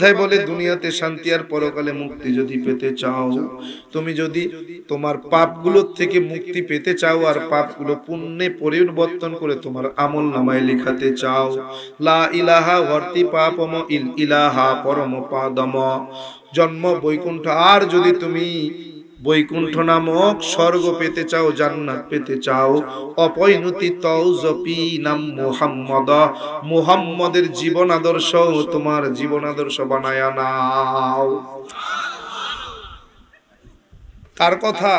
তাই বলে দুনিয়াতে শান্তি আর পরকালে মুক্তি যদি পেতে চাও তুমি যদি তোমার পাপগুলোর থেকে মুক্তি পেতে চাও আর পাপগুলো পুণ্যে পরিবর্তন করে তোমার আমল নামায় লেখাতে চাও লা ইলাহা ভর্তি পাপম ইল ইলাহা পরম পাদম জন্ম বৈকুণ্ঠ আর যদি তুমি বৈকুণ্ঠ নামক স্বর্গ পেতে চাও জান্নাত পেতে চাও অপৈনতি তৌজপি নাম মোহাম্মদ মোহাম্মদের জীবন আদর্শ তোমার জীবন আদর্শ বানায় নাও তার কথা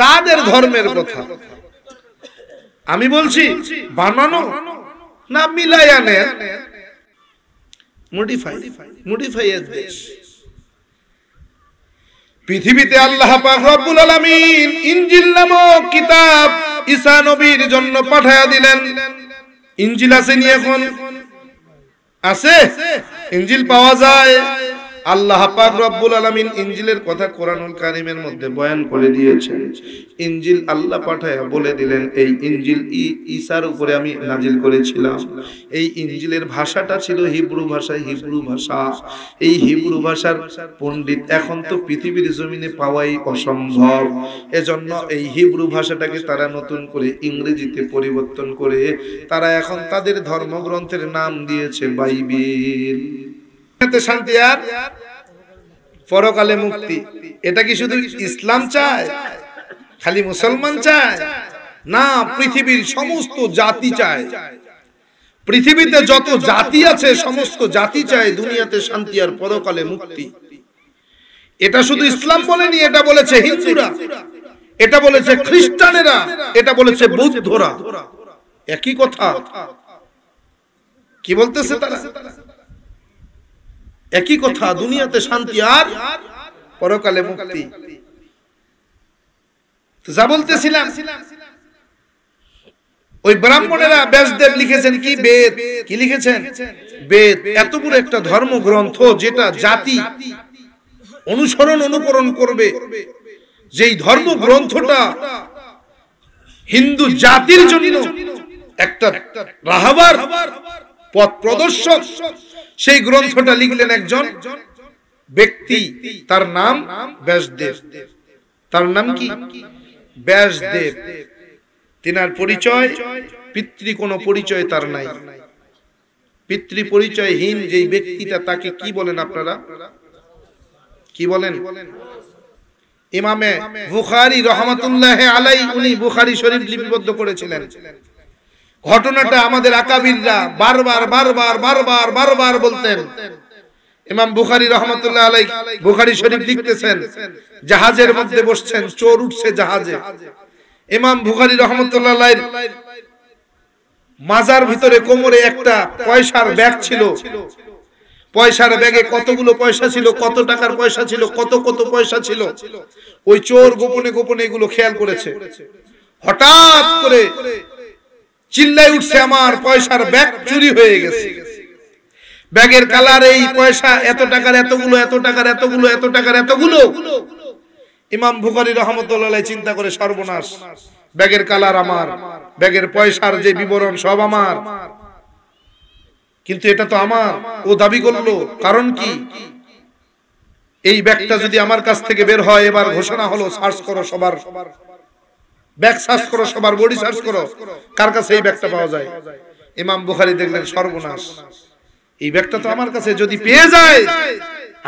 তাদের ধর্মের কথা আমি বলছি বানানো না মিলায় নেন মডিফাই মডিফাই দেশ পৃথিবীতে আল্লাহ পাক রব্বুল আলামিন ইনজিল নামক কিতাব ঈসা নবীর জন্য পাঠায়া দিলেন ইনজিল আছে নি এখন আছে ইনজিল পাওয়া যায় আল্লাহ পাক রব্বুল আলামিন ইঞ্জিলের কথা কোরআনুল কারিমের মধ্যে বয়ান করে দিয়েছেন ইঞ্জিল আল্লাহ পাঠায় বলে দিলেন এই ইঞ্জিল ঈসার উপরে আমি নাজিল করেছিলাম এই ইঞ্জিলের ভাষাটা ছিল হিব্রু ভাষায় হিব্রু ভাষা এই হিব্রু ভাষার পণ্ডিত এখন তো পৃথিবীর জমিনে পাওয়াই অসম্ভব এজন্য এই হিব্রু ভাষাটাকে তারা নতুন করে ইংরেজিতে পরিবর্তন করে তারা এখন তাদের ধর্মগ্রন্থের নাম দিয়েছে বাইবেল শান্তি আর পরকালে মুক্তি এটা কি শুধু ইসলাম চায় খালি মুসলমান চায় না পৃথিবীর সমস্ত জাতি চায় পৃথিবীতে যত জাতি আছে সমস্ত জাতি চায় দুনিয়াতে শান্তি আর পরকালে মুক্তি এটা শুধু ইসলাম বলেনি এটা বলেছে হিন্দুরা এটা বলেছে খ্রিস্টানেরা এটা বলেছে বৌদ্ধরা একই কথা কি বলতেছে তারা একই কথা দুনিয়াতে শান্তি আর পরকালে মুক্তি যা বলতেছিলাম ওই ব্রাহ্মণেরা ব্যাসদেব লিখেছেন কি বেদ কি লিখেছেন বেদ এত বড় একটা ধর্মগ্রন্থ যেটা জাতি অনুসরণ অনুকরণ করবে যেই ধর্মগ্রন্থটা হিন্দু জাতির জন্য একটা রাহাবার পথ প্রদর্শক সেই গ্রন্থটা লিখলেন একজন ব্যক্তি তার নাম ব্যাসদেব তার নাম কি ব্যাসদেব তিনার পরিচয় পিতৃ কোনো পরিচয় তার নাই পিতৃ পরিচয়হীন যেই ব্যক্তিটা তাকে কি বলেন আপনারা কি বলেন ইমামে বুখারি রহমতুল্লাহ আলাই উনি বুখারি শরীফ লিপিবদ্ধ করেছিলেন ঘটনাটা আমাদের আকাবিররা বারবার বারবার বারবার বারবার বলতেন ইমাম বুখারি রহমতুল্লাহ আলাই বুখারি শরীফ লিখতেছেন জাহাজের মধ্যে বসছেন চোর উঠছে জাহাজে ইমাম বুখারি রহমতুল্লাহ আলাই মাজার ভিতরে কোমরে একটা পয়সার ব্যাগ ছিল পয়সার ব্যাগে কতগুলো পয়সা ছিল কত টাকার পয়সা ছিল কত কত পয়সা ছিল ওই চোর গোপনে গোপনে এগুলো খেয়াল করেছে হঠাৎ করে চিল্লাই উঠছে আমার পয়সার ব্যাগ চুরি হয়ে গেছে ব্যাগের কালার এই পয়সা এত টাকার এতগুলো এত টাকার এতগুলো এত টাকার এতগুলো ইমাম বুখারী রহমতুল্লাহ চিন্তা করে সর্বনাশ ব্যাগের কালার আমার ব্যাগের পয়সার যে বিবরণ সব আমার কিন্তু এটা তো আমার ও দাবি করলো কারণ কি এই ব্যাগটা যদি আমার কাছ থেকে বের হয় এবার ঘোষণা হলো সার্চ করো সবার সবার ব্যাগ সার্চ করো সবার বডি সার্চ করো কার কাছে এই ব্যাগটা পাওয়া যায় ইমাম বুখারি দেখলেন সর্বনাশ এই ব্যাগটা তো আমার কাছে যদি পেয়ে যায়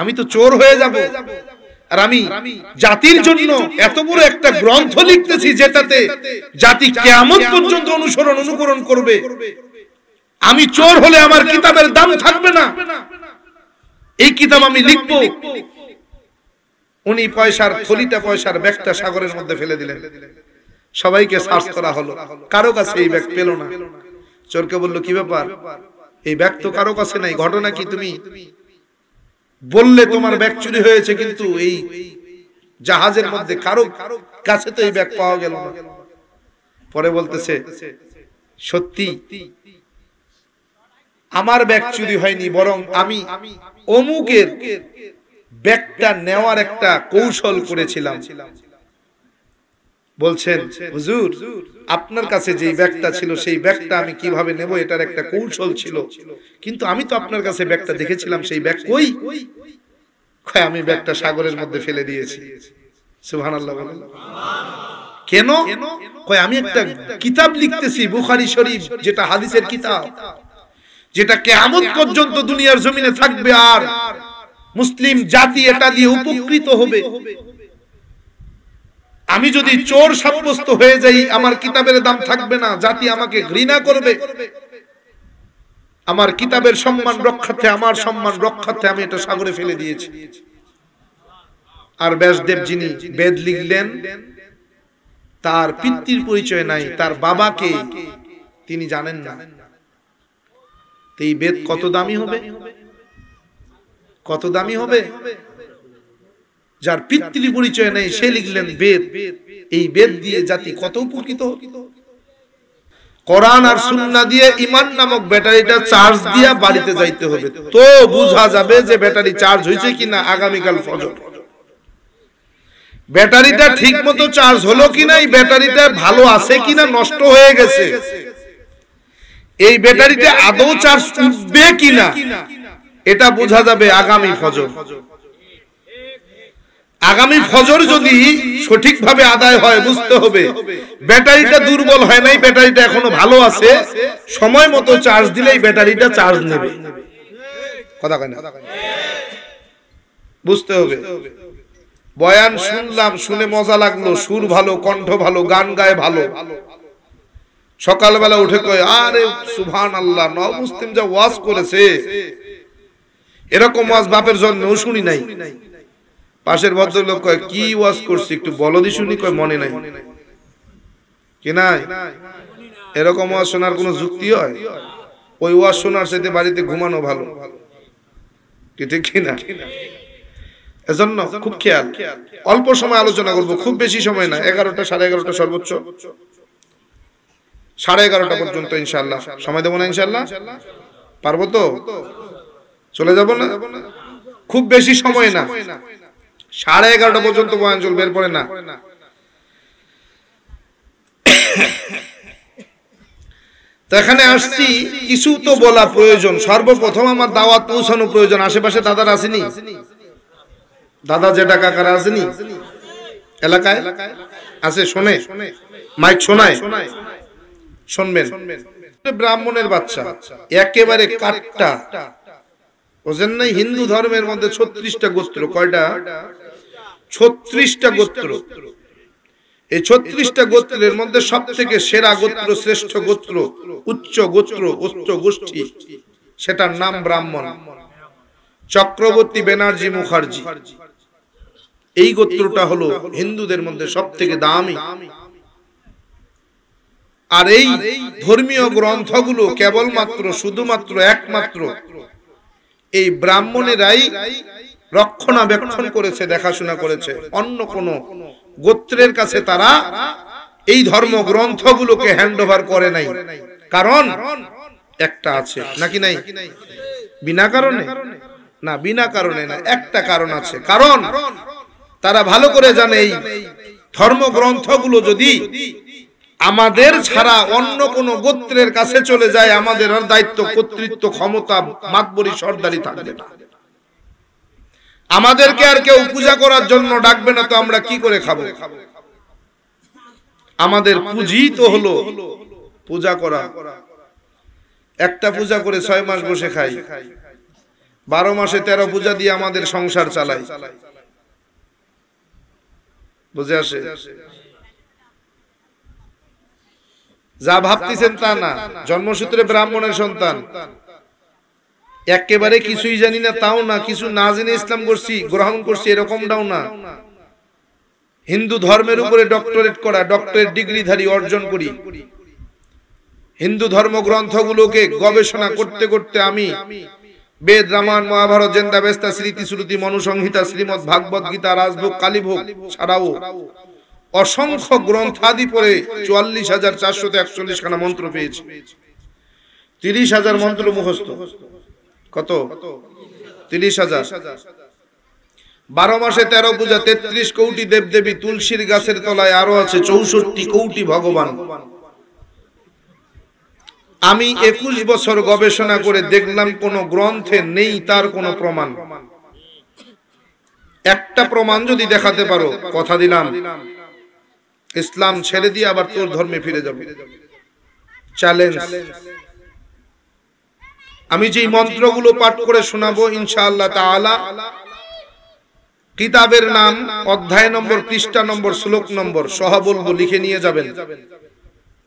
আমি তো চোর হয়ে যাব আর আমি জাতির জন্য এত বড় একটা গ্রন্থ লিখতেছি যেটাতে জাতি কেমন পর্যন্ত অনুসরণ অনুকরণ করবে আমি চোর হলে আমার কিতাবের দাম থাকবে না এই কিতাব আমি লিখব উনি পয়সার থলিটা পয়সার ব্যাগটা সাগরের মধ্যে ফেলে দিলেন সবাইকে সার্চ করা হলো কারো কাছে এই ব্যাগ পেল না চোরকে বললো কি ব্যাপার এই ব্যাগ তো কারো কাছে নাই ঘটনা কি তুমি বললে তোমার ব্যাগ চুরি হয়েছে কিন্তু এই জাহাজের মধ্যে কারো কাছে তো এই ব্যাগ পাওয়া গেল না পরে বলতেছে সত্যি আমার ব্যাগ চুরি হয়নি বরং আমি অমুকের ব্যাগটা নেওয়ার একটা কৌশল করেছিলাম বলছেন হুজুর আপনার কাছে যেই ব্যাগটা ছিল সেই ব্যাগটা আমি কিভাবে নেব এটার একটা কৌশল ছিল কিন্তু আমি তো আপনার কাছে ব্যাগটা দেখেছিলাম সেই ব্যাগ কই আমি ব্যাগটা সাগরের মধ্যে ফেলে দিয়েছি কেন আমি একটা কিতাব লিখতেছি বুখারি শরীফ যেটা হাদিসের কিতাব যেটা কেয়ামত পর্যন্ত দুনিয়ার জমিনে থাকবে আর মুসলিম জাতি এটা দিয়ে উপকৃত হবে আমি যদি চোর সাব্যস্ত হয়ে যাই আমার কিতাবের দাম থাকবে না জাতি আমাকে ঘৃণা করবে আমার কিতাবের সম্মান রক্ষাতে আমার সম্মান রক্ষাতে আমি এটা সাগরে ফেলে দিয়েছি আর ব্যাসদেব যিনি বেদ লিখলেন তার পিতৃর পরিচয় নাই তার বাবাকে তিনি জানেন না এই বেদ কত দামি হবে কত দামি হবে যার পিতৃ পরিচয় নেই সে লিখলেন বেদ এই বেদ দিয়ে জাতি কত উপকৃত কোরআন আর সুন্না দিয়ে ইমান নামক ব্যাটারিটা চার্জ দিয়া বাড়িতে যাইতে হবে তো বুঝা যাবে যে ব্যাটারি চার্জ হয়েছে কিনা আগামীকাল ফজর ব্যাটারিটা ঠিক মতো চার্জ হলো কিনা এই ব্যাটারিটা ভালো আছে কিনা নষ্ট হয়ে গেছে এই ব্যাটারিটা আদৌ চার্জ উঠবে কিনা এটা বোঝা যাবে আগামী ফজর আগামী ফজর যদি সঠিকভাবে আদায় হয় বুঝতে হবে ব্যাটারিটা দুর্বল হয় নাই ব্যাটারিটা এখনো ভালো আছে সময় মতো চার্জ দিলেই ব্যাটারিটা চার্জ নেবে কথা কয় বুঝতে হবে বয়ান শুনলাম শুনে মজা লাগলো সুর ভালো কণ্ঠ ভালো গান গায়ে ভালো সকালবেলা উঠে কয়ে আরে সুভান আল্লাহ ন মুসলিম যা ওয়াজ করেছে এরকম ওয়াজ বাপের জন্য শুনি নাই পাশের ভদ্রলোক কয় কি ওয়াজ করছি একটু দি শুনি কয় মনে নাই কি নাই এরকম ওয়াজ শোনার কোনো যুক্তি হয় ওই ওয়াজ শোনার সাথে বাড়িতে ঘুমানো ভালো কি ঠিক এজন্য খুব খেয়াল অল্প সময় আলোচনা করব খুব বেশি সময় না এগারোটা সাড়ে এগারোটা সর্বোচ্চ সাড়ে এগারোটা পর্যন্ত ইনশাল্লাহ সময় দেবো না ইনশাল্লাহ পারবো তো চলে যাব না খুব বেশি সময় না সাড়ে এগারোটা পর্যন্ত বয়ান বের পড়ে না এখানে আসছি কিছু তো বলা প্রয়োজন সর্বপ্রথম আমার দাওয়াত পৌঁছানো প্রয়োজন আশেপাশে দাদার আসেনি দাদা যেটা কাকার আসেনি এলাকায় আছে শোনে মাইক শোনায় শুনবেন ব্রাহ্মণের বাচ্চা একেবারে কাটটা ওজেন নাই হিন্দু ধর্মের মধ্যে ছত্রিশটা গোত্র কয়টা ছত্রিশটা গোত্র এই ছত্রিশটা গোত্রের মধ্যে সব থেকে সেরা গোত্র শ্রেষ্ঠ গোত্র উচ্চ গোত্র উচ্চ গোষ্ঠী সেটার নাম ব্রাহ্মণ চক্রবর্তী ব্যানার্জি মুখার্জি এই গোত্রটা হলো হিন্দুদের মধ্যে সব থেকে দামি আর এই ধর্মীয় গ্রন্থগুলো কেবলমাত্র শুধুমাত্র একমাত্র এই ব্রাহ্মণেরাই রক্ষণাবেক্ষণ করেছে দেখাশোনা করেছে অন্য কোন গোত্রের কাছে তারা এই ধর্মগ্রন্থগুলোকে হ্যান্ড ওভার করে নাই কারণ একটা আছে নাকি নাই বিনা কারণে না বিনা কারণে না একটা কারণ আছে কারণ তারা ভালো করে জানে এই ধর্মগ্রন্থগুলো যদি আমাদের ছাড়া অন্য কোন গোত্রের কাছে চলে যায় আমাদের আর দায়িত্ব কর্তৃত্ব ক্ষমতা মাতবরী সর্দারি থাকবে না আমাদেরকে আর কেউ পূজা করার জন্য ডাকবে না তো আমরা কি করে খাবো আমাদের পুঁজি তো হলো পূজা করা একটা পূজা করে ছয় মাস বসে খাই বারো মাসে তেরো পূজা দিয়ে আমাদের সংসার চালাই বুঝে আসে যা ভাবতেছেন তা না জন্মসূত্রে ব্রাহ্মণের সন্তান একেবারে কিছুই জানি না তাও না কিছু না জেনে ইসলাম করছি গ্রহণ করছি এরকমটাও না হিন্দু ধর্মের উপরে ডক্টরেট করা ডক্টরেট ডিগ্রিধারী অর্জন করি হিন্দু ধর্ম গ্রন্থগুলোকে গবেষণা করতে করতে আমি বেদ রামায়ণ মহাভারত জেন্দা বেস্তা স্মৃতি শ্রুতি মনুসংহিতা শ্রীমদ ভাগবত গীতা রাজভোগ কালীভোগ ছাড়াও অসংখ্য গ্রন্থাদি পরে চুয়াল্লিশ হাজার চারশো একচল্লিশ খানা মন্ত্র পেয়েছে তিরিশ হাজার মন্ত্র মুখস্থ কত তিরিশ হাজার বারো মাসে তেরো পূজা তেত্রিশ কোটি দেবদেবী তুলসীর গাছের তলায় আরো আছে চৌষট্টি কোটি ভগবান আমি একুশ বছর গবেষণা করে দেখলাম কোন গ্রন্থে নেই তার কোনো প্রমাণ একটা প্রমাণ যদি দেখাতে পারো কথা দিলাম ইসলাম ছেড়ে দিয়ে আবার তোর ধর্মে ফিরে যাবে চ্যালেঞ্জ আমি যেই মন্ত্রগুলো পাঠ করে শোনাবো ইনশাআল্লাহ তাআলা কিতাবের নাম অধ্যায় নম্বর পৃষ্ঠা নম্বর শ্লোক নম্বর সহ বলবো লিখে নিয়ে যাবেন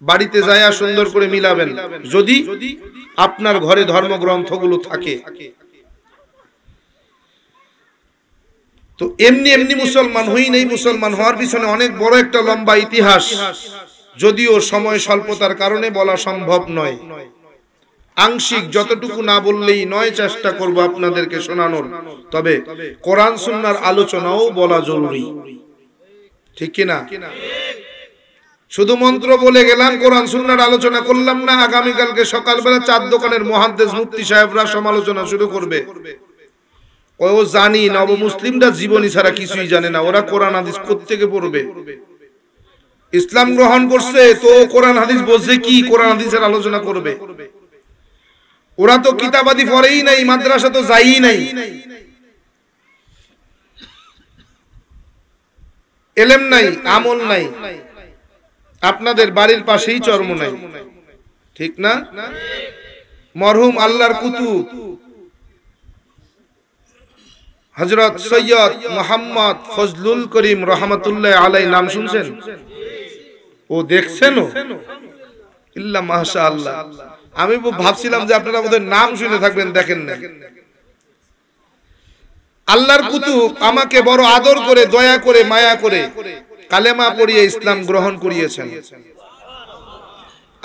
বাড়িতে যায়া সুন্দর করে মিলাবেন যদি আপনার ঘরে ধর্মগ্রন্থগুলো থাকে তো এমনি এমনি মুসলমান হই নেই মুসলমান হওয়ার পিছনে অনেক বড় একটা লম্বা ইতিহাস যদিও সময় স্বল্পতার কারণে বলা সম্ভব নয় আংশিক যতটুকু না বললেই নয় চেষ্টা করব আপনাদেরকে শোনানোর তবে কোরআন সুন্নার আলোচনাও বলা জরুরি ঠিক কিনা শুধু মন্ত্র বলে গেলাম কোরআন সুন্নার আলোচনা করলাম না আগামীকালকে সকালবেলা চার দোকানের মহাদেশ মুক্তি সাহেবরা সমালোচনা শুরু করবে ও জানি মুসলিমরা জীবনী ছাড়া কিছুই জানে না ওরা কোরআন হাদিস থেকে পড়বে ইসলাম গ্রহণ করছে তো কোরআন হাদিস বলছে কি কোরআন হাদিসের আলোচনা করবে ওরা তো কিতাবাদি পড়েই নাই মাদ্রাসা তো যাই নাই এলেম নাই আমল নাই আপনাদের বাড়ির পাশেই চর্ম নাই ঠিক না মরহুম আল্লাহর কুতুব হজরত সৈয়দ মোহাম্মদ ফজলুল করিম রহমতুল্লাহ আলাই নাম শুনছেন ও দেখছেন ইল্লা মাশা আল্লাহ আমি ভাবছিলাম যে আপনারা আমাদের নাম শুনে থাকবেন দেখেন না আল্লাহর কুতুব আমাকে বড় আদর করে দয়া করে মায়া করে কালেমা পড়িয়ে ইসলাম গ্রহণ করিয়েছেন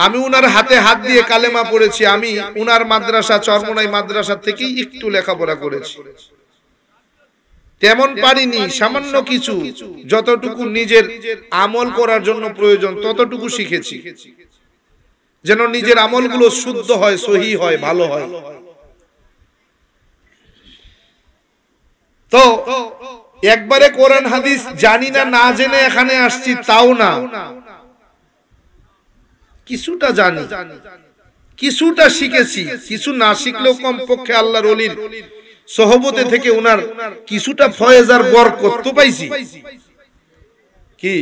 আমি উনার হাতে হাত দিয়ে কালেমা পড়েছি আমি উনার মাদ্রাসা চরমনাই মাদ্রাসা থেকেই একটু লেখাপড়া করেছি তেমন পারিনি সামান্য কিছু যতটুকু নিজের আমল করার জন্য প্রয়োজন ততটুকু শিখেছি যেন নিজের আমলগুলো শুদ্ধ হয় সহি হয় ভালো হয় তো একবারে কোরআন হাদিস জানি না না জেনে এখানে আসছি তাও না কিছুটা জানি কিছুটা শিখেছি কিছু না শিখলেও কমপক্ষে আল্লাহর অলির সহবতে থেকে ওনার কিছুটা ফয়েজ আর বর তো পাইছি কি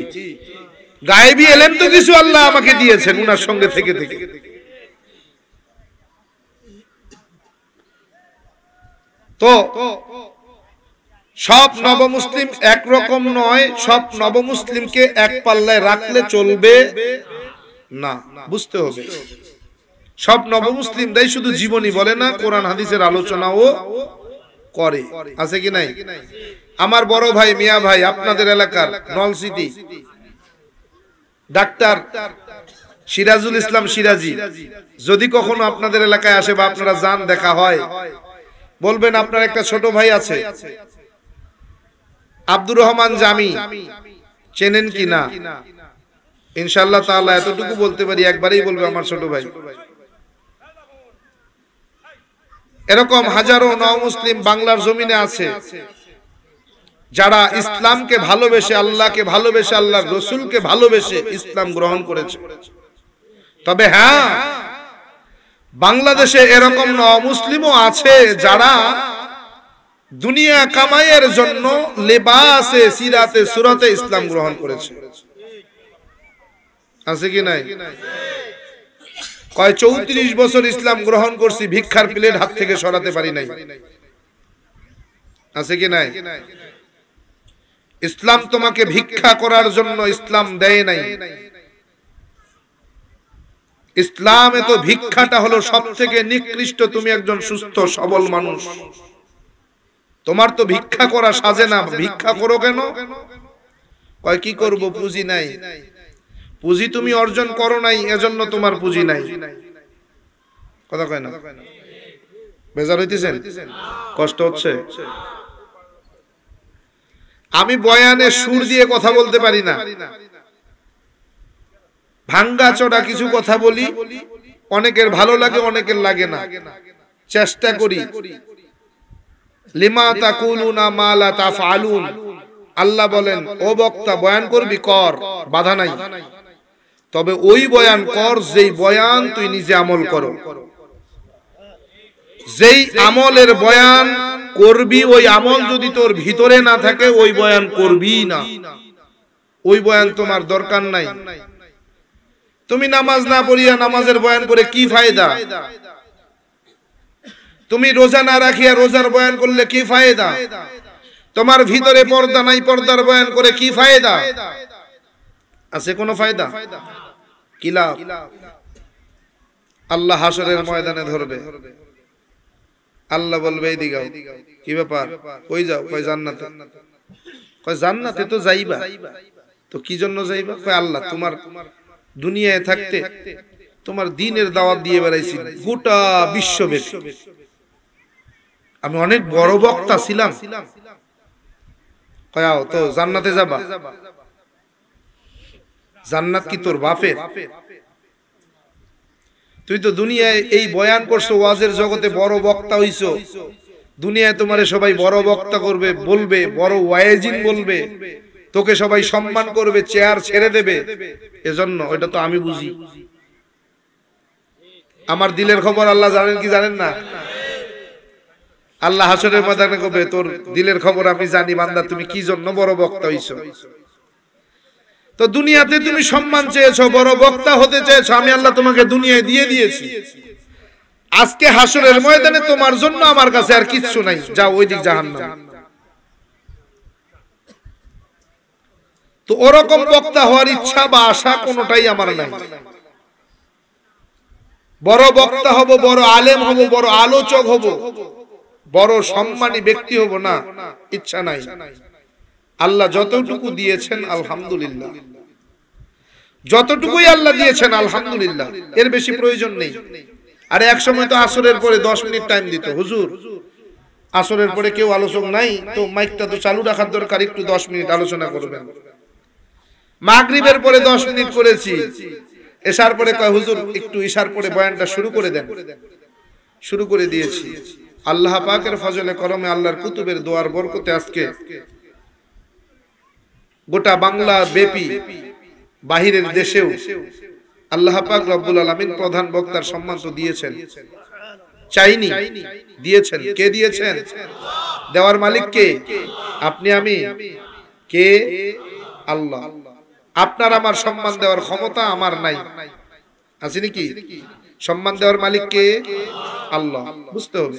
গায়েবি এলেন তো কিছু আল্লাহ আমাকে দিয়েছেন উনার সঙ্গে থেকে থেকে তো সব নবমুসলিম একরকম নয় সব নবমুসলিমকে এক পাল্লায় রাখলে চলবে না বুঝতে হবে সব নবমুসলিমরাই শুধু জীবনী বলে না কোরআন হাদিসের আলোচনাও করে আছে কি নাই আমার বড় ভাই মিয়া ভাই আপনাদের এলাকার নলসিটি ডাক্তার সিরাজুল ইসলাম সিরাজি যদি কখনো আপনাদের এলাকায় আসে বা আপনারা যান দেখা হয় বলবেন আপনার একটা ছোট ভাই আছে আব্দুর রহমান জামি চেনেন কি না ইনশাল্লাহ তাহলে এতটুকু বলতে পারি একবারেই বলবে আমার ছোট ভাই এরকম হাজারো নমুসলিম মুসলিম বাংলার জমিনে আছে যারা ইসলামকে ভালোবেসে আল্লাহকে ভালোবেসে আল্লাহ রসুলকে ভালোবেসে ইসলাম গ্রহণ করেছে তবে হ্যাঁ বাংলাদেশে এরকম অমুসলিমও আছে যারা দুনিয়া কামাইয়ের জন্য লেবাসে সিরাতে সুরাতে ইসলাম গ্রহণ করেছে আছে কি নাই কয় চৌত্রিশ বছর ইসলাম গ্রহণ করছি ভিক্ষার প্লেট হাত থেকে সরাতে পারি নাই আছে কি নাই ইসলাম তোমাকে ভিক্ষা করার জন্য ইসলাম দেয় নাই ইসলাম এত ভিক্ষাটা হলো সব থেকে নিকৃষ্ট তুমি একজন সুস্থ সবল মানুষ তোমার তো ভিক্ষা করা সাজে না ভিক্ষা করো কেন কয় কি করব পুঁজি নাই পুঁজি তুমি অর্জন করো নাই এজন্য তোমার পুঁজি নাই কথা কয় না বেজার হইতেছেন কষ্ট হচ্ছে আমি বয়ানে সুর দিয়ে কথা বলতে পারি না ভাঙ্গা চড়া কিছু কথা বলি অনেকের ভালো লাগে অনেকের লাগে না চেষ্টা করি লিমা তাকুলুনা মা লা তাফআলুন আল্লাহ বলেন ও বক্তা বয়ান করবি কর বাধা নাই তবে ওই বয়ান কর যেই বয়ান তুই নিজে আমল করো যেই আমলের বয়ান করবি ওই আমল যদি তোর ভিতরে না থাকে ওই বয়ান করবি না ওই বয়ান তোমার দরকার নাই তুমি নামাজ না পড়িয়া নামাজের বয়ান করে কি ফায়দা তুমি রোজা না রাখিয়া রোজার বয়ান করলে কি ফায়দা তোমার ভিতরে পর্দা নাই পর্দার বয়ান করে কি ফায়দা আছে কোনো ফায়দা কিলা আল্লাহ হাসরের ময়দানে ধরবে আল্লাহ বলবে দিকে কি ব্যাপার কই যাও কয় জান্নাতে কয় জান্নাতে তো যাইবা তো কি জন্য যাইবা কয় আল্লাহ তোমার দুনিয়ায় থাকতে তোমার দিনের দাওয়াত দিয়ে বেড়াইছি গোটা বিশ্বব্যাপী আমি অনেক বড় বক্তা ছিলাম কয়াও তো জান্নাতে যাবা জান্নাত কি তোর বাপের তুই তো দুনিয়ায় এই বয়ান করছো ওয়াজের জগতে বড় বক্তা হইছো দুনিয়ায় তোমারে সবাই বড় বক্তা করবে বলবে বড় ওয়াইজিন বলবে তোকে সবাই সম্মান করবে চেয়ার ছেড়ে দেবে এজন্য ওটা তো আমি বুঝি আমার দিলের খবর আল্লাহ জানেন কি জানেন না আল্লাহ হাসরের মাদানে কবে তোর দিলের খবর আমি জানি বান্দা তুমি কি জন্য বড় বক্তা হইছো তো দুনিয়াতে তুমি সম্মান চেয়েছো বড় বক্তা হতে চেয়েছো আমি আল্লাহ তোমাকে দুনিয়ায় দিয়ে দিয়েছি আজকে হাসরের ময়দানে তোমার জন্য আমার কাছে আর কিচ্ছু নাই যাও ওই দিক জাহান্নাম তো ওরকম বক্তা হওয়ার ইচ্ছা বা আশা কোনোটাই আমার নাই বড় বক্তা হব বড় আলেম হব বড় আলোচক হব বড় সম্মানী ব্যক্তি হব না ইচ্ছা নাই আল্লাহ যতটুকু দিয়েছেন আলহামদুলিল্লাহ যতটুকুই আল্লাহ দিয়েছেন আলহামদুলিল্লাহ এর বেশি প্রয়োজন নেই আর এক সময় তো আসরের পরে দশ মিনিট টাইম দিত হুজুর আসরের পরে কেউ আলোচক নাই তো মাইকটা তো চালু রাখার দরকার একটু দশ মিনিট আলোচনা করবেন মাগরীবের পরে দশ মিনিট করেছি এসার পরে কয় হুজুর একটু ইশার পরে বয়ানটা শুরু করে দেন শুরু করে দিয়েছি আল্লাহ পাকের ফজলে করমে আল্লাহর কুতুবের দোয়ার বরকতে আজকে গোটা বাংলা ব্যাপী বাহিরের দেশেও আল্লাহ পাক রব্বুল আলমিন প্রধান বক্তার সম্মান তো দিয়েছেন চাইনি দিয়েছেন কে দিয়েছেন দেওয়ার মালিক কে আপনি আমি কে আল্লাহ আপনার আমার সম্মান দেওয়ার ক্ষমতা আমার নাই আছে নাকি সম্মান দেওয়ার মালিক কে আল্লাহ বুঝতে হবে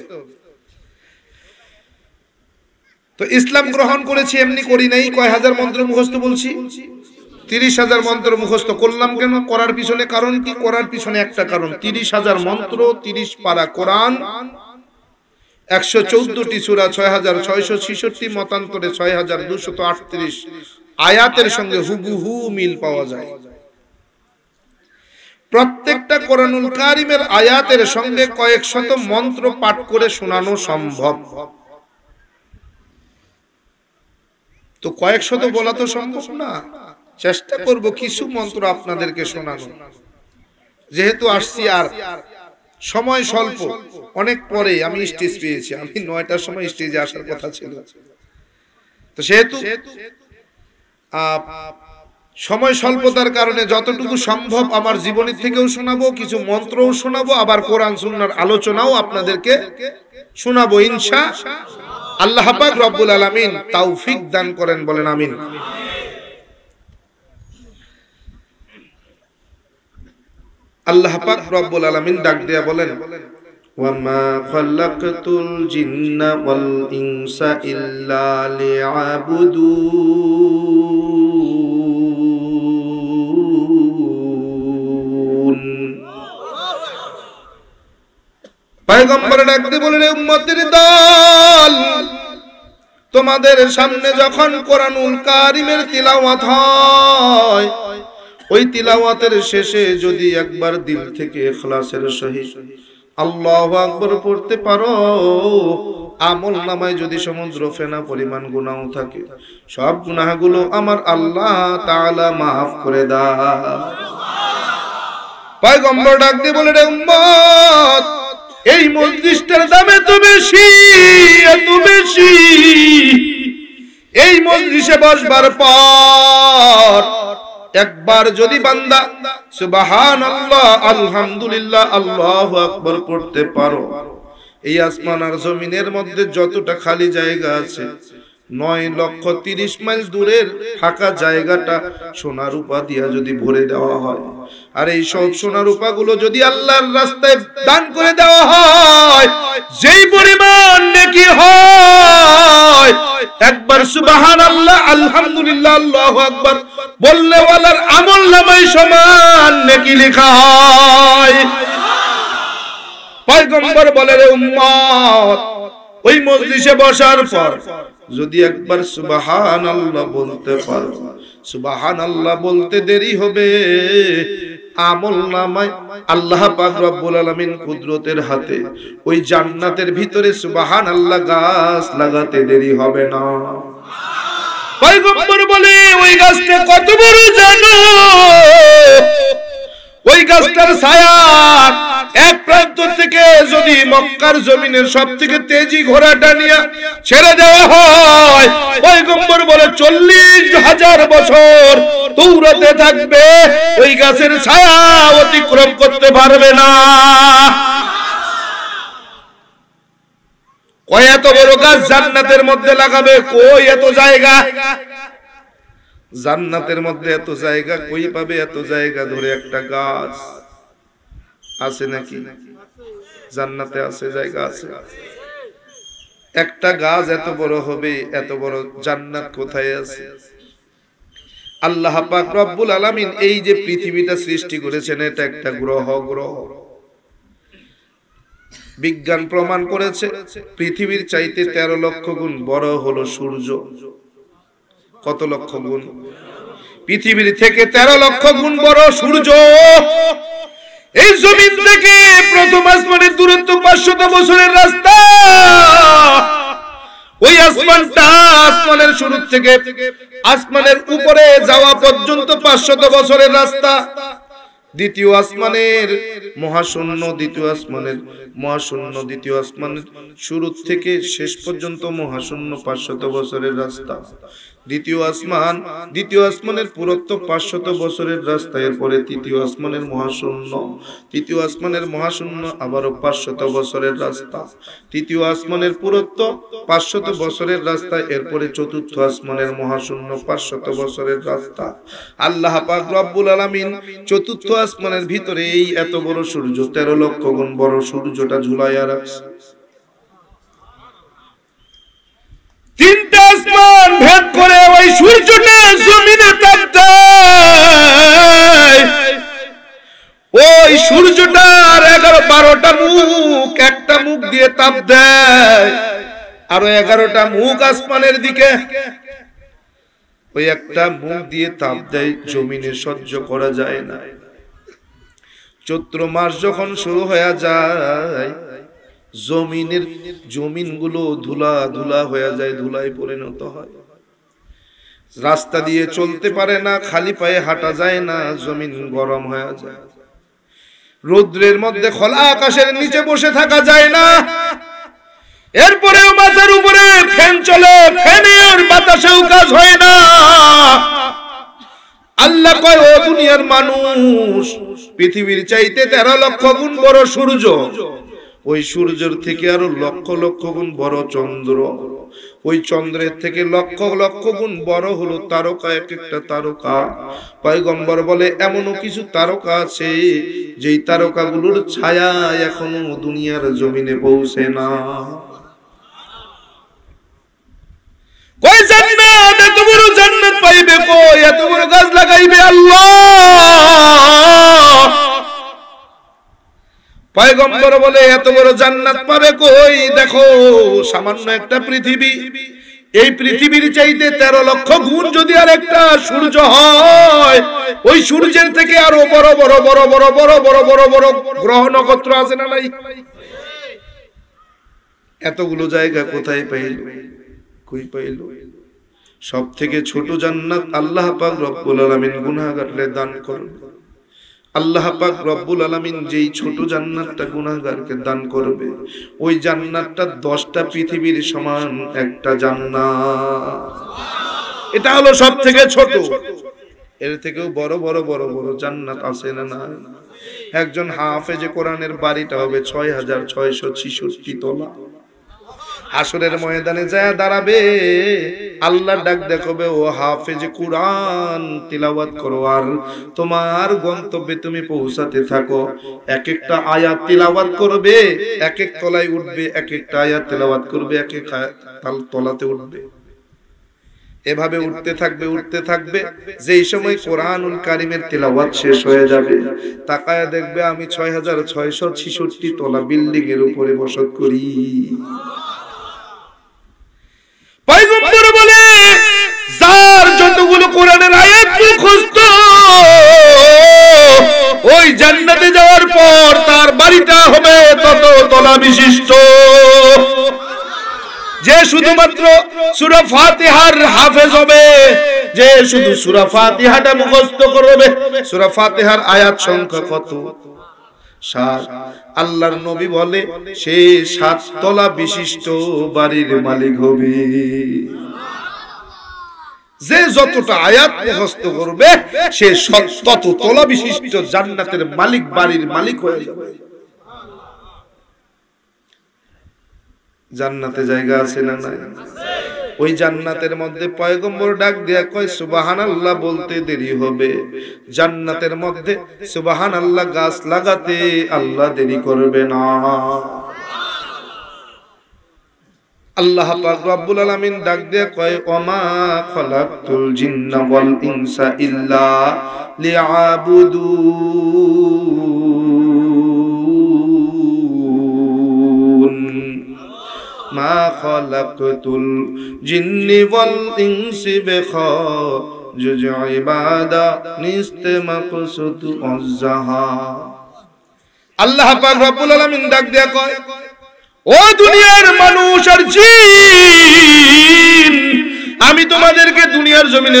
তো ইসলাম গ্রহণ করেছি এমনি করি নাই কয় হাজার মন্ত্র মুখস্থ বলছি তিরিশ হাজার মন্ত্র মুখস্থ করলাম কেন করার পিছনে কারণ কি করার পিছনে একটা কারণ তিরিশ হাজার মন্ত্র তিরিশ পারা কোরআন একশো চৌদ্দটি সুরা ছয় হাজার ছয়শো ছিষট্টি মতান্তরে ছয় হাজার দুশত আটত্রিশ আয়াতের সঙ্গে হুবুহু মিল পাওয়া যায় প্রত্যেকটা কোরআনুল কারিমের আয়াতের সঙ্গে কয়েক শত মন্ত্র পাঠ করে শোনানো সম্ভব তো কয়েক শত বলা তো সম্ভব না চেষ্টা করব কিছু মন্ত্র আপনাদেরকে শোনানো যেহেতু আসছি আর সময় স্বল্প অনেক পরে আমি স্টেজ পেয়েছি আমি নয়টার সময় স্টেজে আসার কথা ছিল তো সেহেতু সময় স্বল্পতার কারণে যতটুকু সম্ভব আমার জীবনী থেকেও শোনাবো কিছু মন্ত্রও শোনাবো আবার কোরআন সুন্নার আলোচনাও আপনাদেরকে শোনাবো ইনসা আল্লাহ পাক রব্বুল আলামিন তাওফিক দান করেন বলেন আমিন আল্লাহ পাক রব্বুল আলামিন ডাক দিয়া বলেন وما خلقت الجن والإنس إلا ليعبدون তোমাদের সামনে যখন কোরআন কারিমের তিলাওয়াত হয় ওই তিলাওয়াতের শেষে যদি একবার দিল থেকে এখলাসের সহিত আল্লাহ আকবর পড়তে পারো আমল নামায় যদি সমুদ্র ফেনা পরিমাণ গুণাও থাকে সব গুনাহগুলো আমার আল্লাহ তালা মাফ করে দা পয়গম্বর ডাকতে বলে রে উম্মত এই মসজিদটার দাম এত বেশি এত বেশি এই মসজিদে বসবার পর একবার যদি বান্দা সুবাহান আল্লাহ আলহামদুলিল্লাহ আল্লাহ আকবর করতে পারো এই আসমান আর জমিনের মধ্যে যতটা খালি জায়গা আছে নয় লক্ষ তিরিশ মাইল দূরের ফাঁকা জায়গাটা সোনা রূপা দিয়া যদি ভরে দেওয়া হয় আর এই সব সোনা গুলো যদি আল্লাহর রাস্তায় দান করে দেওয়া হয় যেই পরিমাণ নেকি হয় একবার সুবাহান আল্লাহ আলহামদুলিল্লাহ আল্লাহ আকবার বললে ওয়ালার আমল নামাই সমান নেকি লেখা হয় পয়গম্বর বলে রে উম্মত ওই মজলিসে বসার পর যদি একবার সুবাহান আল্লাহ বলতে পারো সুবাহান আল্লাহ বলতে দেরি হবে আমল নামায় আল্লাহ পাক রব্বুল আলামিন কুদরতের হাতে ওই জান্নাতের ভিতরে সুবাহান আল্লাহ গাছ লাগাতে দেরি হবে না পয়গম্বর বলে ওই গাছটা কত বড় জানো ওই গাছটার ছায়া এক প্রান্ত থেকে যদি মক্কার জমিনের সব থেকে তেজি ঘোড়াটা নিয়ে ছেড়ে দেওয়া হয় ওই গম্বর বলে চল্লিশ হাজার বছর দৌড়াতে থাকবে ওই গাছের ছায়া অতিক্রম করতে পারবে না কয় এত বড় গাছ জান্নাতের মধ্যে লাগাবে কই এত জায়গা জান্নাতের মধ্যে এত জায়গা কই পাবে এত জায়গা ধরে একটা গাছ আছে নাকি জান্নাতে আছে জায়গা আছে একটা গাছ এত বড় হবে এত বড় জান্নাত কোথায় আছে আল্লাহ পাক রব্বুল আলামিন এই যে পৃথিবীটা সৃষ্টি করেছেন এটা একটা গ্রহ গ্রহ বিজ্ঞান প্রমাণ করেছে পৃথিবীর চাইতে তেরো লক্ষ গুণ বড় হলো সূর্য কত লক্ষ গুণ পৃথিবীর থেকে তেরো লক্ষ গুণ বড় সূর্য এই জমিন থেকে প্রথম আসমানের দূরত্ব পাঁচশত বছরের রাস্তা ওই আসমানটা আসমানের শুরু থেকে আসমানের উপরে যাওয়া পর্যন্ত পাঁচশত বছরের রাস্তা দ্বিতীয় আসমানের মহাশূন্য দ্বিতীয় আসমানের মহাশূন্য দ্বিতীয় আসমানের শুরু থেকে শেষ পর্যন্ত মহাশূন্য পাঁচশত বছরের রাস্তা দ্বিতীয় আসমান দ্বিতীয় আসমানের পুরত্ব পাঁচশত বছরের রাস্তা এরপরে তৃতীয় আসমানের মহাশূন্য তৃতীয় আসমানের মহাশূন্য আবারও পাঁচশত বছরের রাস্তা তৃতীয় আসমানের পুরত্ব পাঁচশত বছরের রাস্তা এরপরে চতুর্থ আসমানের মহাশূন্য পাঁচশত বছরের রাস্তা আল্লাহ পাক রব্বুল আলামিন চতুর্থ আসমানের ভিতরে এই এত বড় সূর্য তেরো লক্ষ গুণ বড় সূর্যটা ঝুলাইয়া রাখছে তিনটা আসমান ভেদ করে ওই সূর্যটা জমিনে ওই সূর্যটার এগারো বারোটা মুখ একটা মুখ দিয়ে তাপ দেয় আরো এগারোটা মুখ আসমানের দিকে ওই একটা মুখ দিয়ে তাপ দেয় জমিনে সহ্য করা যায় না চৈত্র মাস যখন শুরু হয়ে যায় জমিনের জমিনগুলো ধুলা ধুলা হয়ে যায় ধুলায় পরিণত হয় রাস্তা দিয়ে চলতে পারে না খালি পায়ে হাঁটা যায় না জমিন গরম হয়ে যায় রৌদ্রের মধ্যে খোলা আকাশের নিচে বসে থাকা যায় না এরপরেও মাথার উপরে ফ্যান চলে ফ্যানের বাতাসেও কাজ হয় না আল্লাহ কয় ও দুনিয়ার মানুষ পৃথিবীর চাইতে তেরো লক্ষ গুণ বড় সূর্য ওই সূর্যের থেকে আরো লক্ষ লক্ষ গুণ বড় চন্দ্র ওই চন্দ্রের থেকে লক্ষ লক্ষ গুণ বড় হলো তারকা এক একটা তারকা পয়গম্বর বলে এমনও কিছু তারকা আছে যেই তারকাগুলোর ছায়া এখনো দুনিয়ার জমিনে পৌঁছে না কই জান্নাত পাইবে কো এত বড় গাছ লাগাইবে আল্লাহ পয়গম্বর বলে এত বড় জান্নাত পাবে কই দেখো সামান্য একটা পৃথিবী এই পৃথিবীর চাইতে তেরো লক্ষ গুণ যদি আর একটা সূর্য হয় ওই সূর্যের থেকে আরো বড় বড় বড় বড় বড় বড় বড় বড় গ্রহ নক্ষত্র আছে না নাই এতগুলো জায়গা কোথায় পাইল কই পাইল সব থেকে ছোট জান্নাত আল্লাহ পাক রব্বুল আলামিন গুনাহগারলে দান করবে আল্লাহ পাক রব্বুল আলমিন যেই ছোট জান্নাতটা গুণাগারকে দান করবে ওই জান্নাতটা দশটা পৃথিবীর সমান একটা জান্নাত এটা হলো সব থেকে ছোট এর থেকেও বড় বড় বড় বড় জান্নাত আছে না না একজন হাফেজে কোরআনের বাড়িটা হবে ছয় হাজার ছয়শো ছিষট্টি তোলা হাসরের ময়দানে যায় দাঁড়াবে আল্লাহ ডাক দেখবে ও হাফেজ কুরআন তিলাওয়াত করো আর তোমার গন্তব্যে তুমি পৌঁছাতে থাকো এক একটা আয়াত তিলাওয়াত করবে এক এক তলায় উঠবে এক একটা আয়াত তিলাওয়াত করবে এক এক তলাতে উঠবে এভাবে উঠতে থাকবে উঠতে থাকবে যেই সময় কোরআনুল কারিমের তেলাওয়াত শেষ হয়ে যাবে তাকায় দেখবে আমি ছয় হাজার ছয়শ ছিষট্টি তলা বিল্ডিং এর উপরে বসত করি পয়গম্বর বলে যার যতগুলো কোরআনের আয়াত মুখস্থ ওই জান্নাতে যাওয়ার পর তার বাড়িটা হবে তত তলা বিশিষ্ট যে শুধুমাত্র সুরা ফাতিহার হাফেজ হবে যে শুধু সুরা ফাতিহাটা মুখস্থ করবে সুরা ফাতিহার আয়াত সংখ্যা কত সাত আল্লাহর নবী বলে সে সাত তলা বিশিষ্ট বাড়ির মালিক হবে যে যতটা আয়াত মুখস্থ করবে সে তত তলা বিশিষ্ট জান্নাতের মালিক বাড়ির মালিক হয়ে যাবে জান্নাতে জায়গা আছে না নাই ওই জান্নাতের মধ্যে পয়গম্বর ডাক দিয়া কয় সুবাহান আল্লাহ বলতে দেরি হবে জান্নাতের মধ্যে সুবাহান আল্লাহ গাছ লাগাতে আল্লাহ দেরি করবে না আল্লাহ পাক রব্বুল আলামিন ডাক দিয়ে কয় ওমা খলাকতুল জিন্না ওয়াল ইনসা ইল্লা মা খলাকতুল জিন্নি ওয়াল ইনসি বিখাজুজ ইবাদা নিস্ত মাকসুত আযহা আল্লাহ পাক রব্বুল আলামিন ডাক দেয়া কয় ও দুনিয়ার মানুষ আর জিন আমি তোমাদেরকে দুনিয়ার জমিনে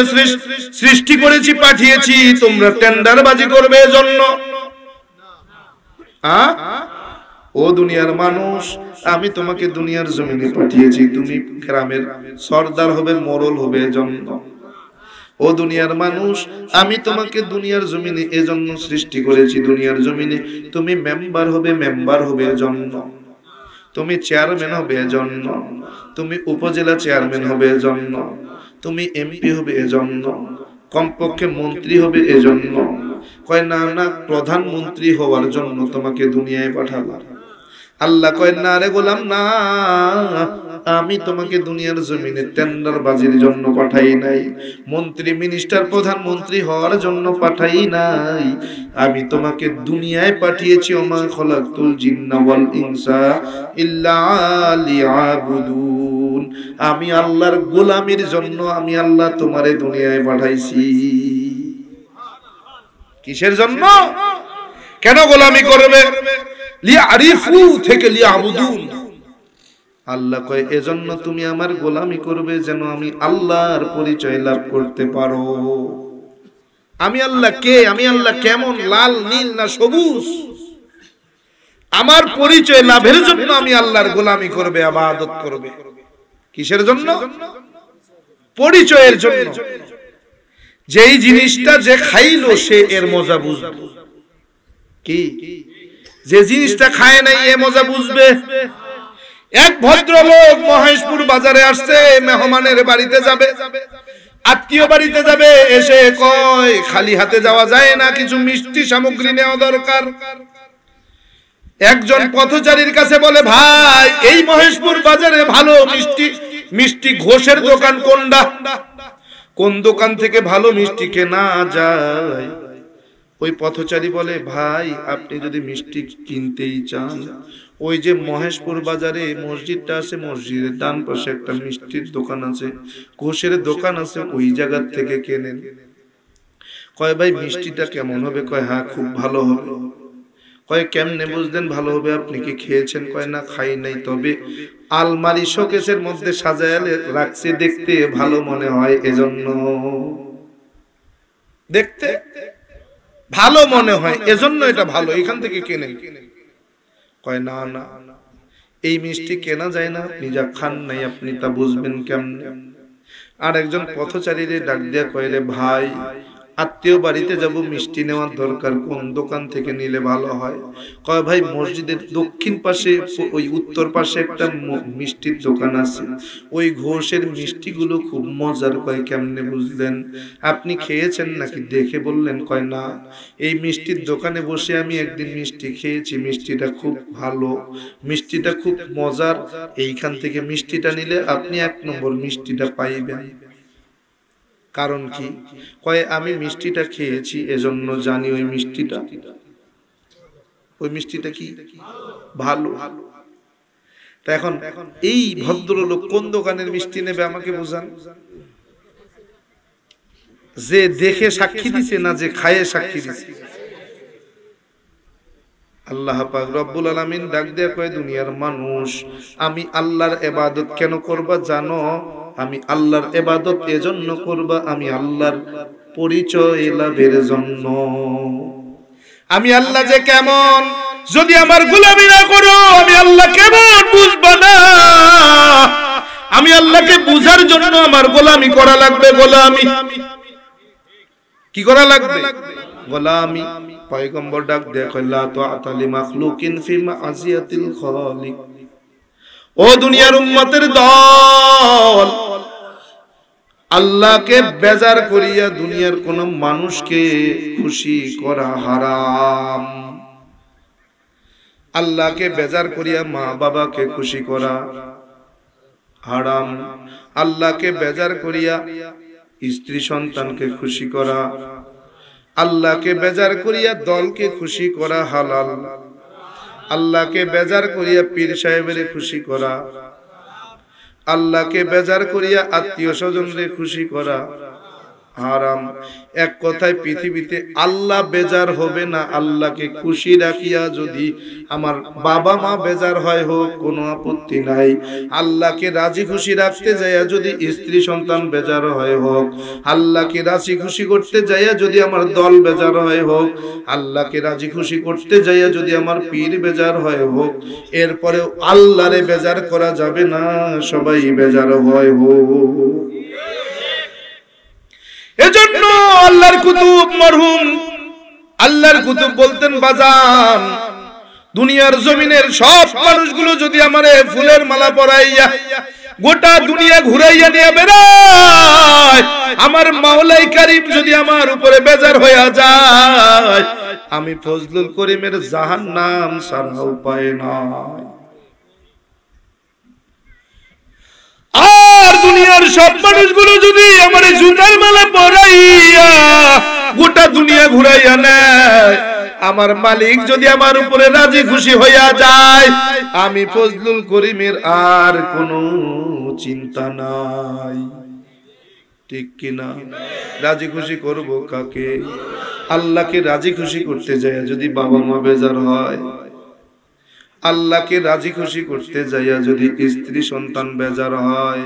সৃষ্টি করেছি পাঠিয়েছি তোমরা টেন্ডারবাজি করবে জন্য আ ও দুনিয়ার মানুষ আমি তোমাকে দুনিয়ার জমিনে পাঠিয়েছি তুমি গ্রামের সর্দার হবে মোরল হবে জন্ম ও দুনিয়ার মানুষ আমি তোমাকে দুনিয়ার জমিনে এজন্য সৃষ্টি করেছি দুনিয়ার জমিনে তুমি মেম্বার হবে মেম্বার হবে জন্ম তুমি চেয়ারম্যান হবে জন্ম তুমি উপজেলা চেয়ারম্যান হবে জন্ম তুমি এমপি হবে এজন্য কমপক্ষে মন্ত্রী হবে এজন্য কয় না না প্রধানমন্ত্রী হওয়ার জন্য তোমাকে দুনিয়ায় পাঠালাম আল্লাহ কয় না রে গোলাম না আমি তোমাকে দুনিয়ার জমিনে টেন্ডার বাজির জন্য পাঠাই নাই মন্ত্রী মিনিস্টার প্রধানমন্ত্রী হওয়ার জন্য পাঠাই নাই আমি তোমাকে দুনিয়ায় পাঠিয়েছি ওমা খলাকতুল জিন্না ওয়াল ইনসা ইল্লা লিয়াবুদুন আমি আল্লাহর গোলামির জন্য আমি আল্লাহ তোমারে দুনিয়ায় পাঠাইছি কিসের জন্য কেন গোলামি করবে লিয়া থেকে লিয়া আল্লাহ কয় এজন্য তুমি আমার গোলামি করবে যেন আমি আল্লাহর পরিচয় লাভ করতে পারো আমি আল্লাহ কে আমি আল্লাহ কেমন লাল নীল না সবুজ আমার পরিচয় লাভের জন্য আমি আল্লাহর গোলামি করবে আবাদত করবে কিসের জন্য পরিচয়ের জন্য যেই জিনিসটা যে খাইলো সে এর মজা বুঝবে কি যে জিনিসটা খায় নাই এ মজা বুঝবে এক ভদ্রলোক মহেশপুর বাজারে আসছে মেহমানের বাড়িতে যাবে আত্মীয় বাড়িতে যাবে এসে কয় খালি হাতে যাওয়া যায় না কিছু মিষ্টি সামগ্রী নেওয়া দরকার একজন পথচারীর কাছে বলে ভাই এই মহেশপুর বাজারে ভালো মিষ্টি মিষ্টি ঘোষের দোকান কোনটা কোন দোকান থেকে ভালো মিষ্টি কেনা যায় ওই পথচারী বলে ভাই আপনি যদি মিষ্টি কিনতেই চান ওই যে মহেশপুর বাজারে মসজিদটা আছে মসজিদের ডান পাশে একটা মিষ্টির দোকান আছে ঘোষের দোকান আছে ওই জায়গার থেকে কেনেন কয় ভাই মিষ্টিটা কেমন হবে কয় হ্যাঁ খুব ভালো হবে কয় কেমনে বুঝলেন ভালো হবে আপনি কি খেয়েছেন কয় না খাই নাই তবে আলমারি শোকেসের মধ্যে সাজায় রাখছে দেখতে ভালো মনে হয় এজন্য দেখতে ভালো মনে হয় এজন্য এটা ভালো এখান থেকে কেনে কয় না না এই মিষ্টি কেনা যায় না নিজা খান নাই আপনি তা বুঝবেন কেমন আর একজন পথচারীরে ডাক দিয়া রে ভাই আত্মীয় বাড়িতে যাব মিষ্টি নেওয়ার দরকার কোন দোকান থেকে নিলে ভালো হয় কয় ভাই মসজিদের দক্ষিণ পাশে ওই উত্তর পাশে একটা মিষ্টির দোকান আছে ওই ঘোষের মিষ্টিগুলো খুব মজার কয় কেমনে বুঝলেন আপনি খেয়েছেন নাকি দেখে বললেন কয় না এই মিষ্টির দোকানে বসে আমি একদিন মিষ্টি খেয়েছি মিষ্টিটা খুব ভালো মিষ্টিটা খুব মজার এইখান থেকে মিষ্টিটা নিলে আপনি এক নম্বর মিষ্টিটা পাইবেন কারণ কি কয়ে আমি মিষ্টিটা খেয়েছি এজন্য জানি ওই মিষ্টিটা ওই মিষ্টিটা কি ভালো তা এখন এই ভদ্রলোক কোন দোকানের মিষ্টি নেবে আমাকে বুঝান যে দেখে সাক্ষী দিছে না যে খায়ে সাক্ষী দিছে আল্লাহ পাক রব্বুল আলামিন ডাক দেয়া কয় দুনিয়ার মানুষ আমি আল্লাহর এবাদত কেন করবা জানো আমি আল্লাহর এবাদত এজন্য করবা আমি আল্লাহর পরিচয় লাভের জন্য আমি আল্লাহ যে কেমন যদি আমার গুলামি না করো আমি আল্লাহ কেমন বুঝবো না আমি আল্লাহকে বুঝার জন্য আমার গোলামি করা লাগবে গোলামি কি করা লাগবে গোলামি পয়গম্বর ডাক দেখলা তো আতালি মাখলুকিন ফি আজিয়াতিল খালিক ও দুনিয়ার উম্মতের দল আল্লাহকে বেজার করিয়া দুনিয়ার কোন মানুষকে খুশি করা হারাম আল্লাহকে বেজার করিয়া মা বাবাকে খুশি করা হারাম আল্লাহকে বেজার করিয়া স্ত্রী সন্তানকে খুশি করা আল্লাহকে বেজার করিয়া দলকে খুশি করা হালাল আল্লাহকে বেজার করিয়া পীর সাহেবের খুশি করা আল্লাহকে বেজার করিয়া আত্মীয় স্বজনদের খুশি করা হারাম এক কথায় পৃথিবীতে আল্লাহ বেজার হবে না আল্লাহকে খুশি রাখিয়া যদি আমার বাবা মা বেজার হয় হোক কোনো আপত্তি নাই আল্লাহকে রাজি খুশি রাখতে যাইয়া যদি স্ত্রী সন্তান বেজার হয় হোক আল্লাহকে রাজি খুশি করতে যাইয়া যদি আমার দল বেজার হয় হোক আল্লাহকে রাজি খুশি করতে যাইয়া যদি আমার পীর বেজার হয় হোক এরপরেও আল্লাহরে বেজার করা যাবে না সবাই বেজার হয় হোক এজন্য আল্লাহর কুতুব মরহুম আল্লাহর কুতুব বলতেন বাজান দুনিয়ার জমিনের সব মানুষগুলো যদি আমারে ফুলের মালা পরাইয়া গোটা দুনিয়া ঘুরাইয়া নিয়ে বেড়ায় আমার মাওলাই কারিম যদি আমার উপরে বেজার হইয়া যায় আমি ফজলুল করিমের জাহান নাম সারা উপায় নয় দুনিয়ার সব মানুষগুলো যদি আমার জুতার মালা পরাইয়া গোটা দুনিয়া ঘুরাইয়া নেয় আমার মালিক যদি আমার উপরে রাজি খুশি হইয়া যায় আমি ফজলুল করিমের আর কোন চিন্তা নাই ঠিক কিনা রাজি খুশি করব কাকে আল্লাহকে রাজি খুশি করতে যায় যদি বাবা মা বেজার হয় আল্লাহকে রাজি খুশি করতে যাইয়া যদি স্ত্রী সন্তান বেজার হয়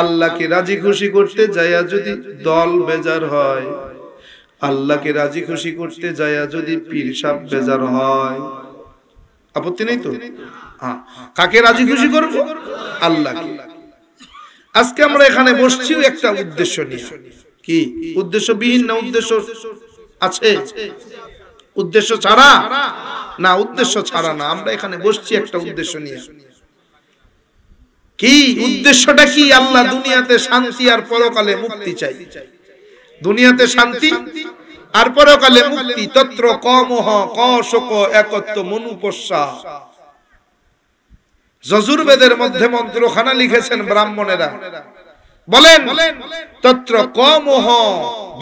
আল্লাহকে রাজি খুশি করতে যায়া যদি দল বেজার হয় আল্লাহকে রাজি খুশি করতে যায়া যদি পীর সাপ বেজার হয় আপত্তি নেই তো হ্যাঁ। কাকে রাজি খুশি করবো আল্লাহকে আজকে আমরা এখানে বসছি একটা উদ্দেশ্য নিয়ে কি উদ্দেশ্য বিহীন না উদ্দেশ্য আছে উদ্দেশ্য ছাড়া না উদ্দেশ্য ছাড়া না আমরা এখানে বসছি একটা উদ্দেশ্য নিয়ে কি উদ্দেশ্যটা কি আল্লাহ দুনিয়াতে শান্তি আর পরকালে মুক্তি চাই দুনিয়াতে শান্তি আর পরকালে মুক্তি তত্র কমহ কশক একত্ব মনুপস্যা যজুর্বেদের মধ্যে মন্ত্রখানা লিখেছেন ব্রাহ্মণেরা বলেন তত্র কমহ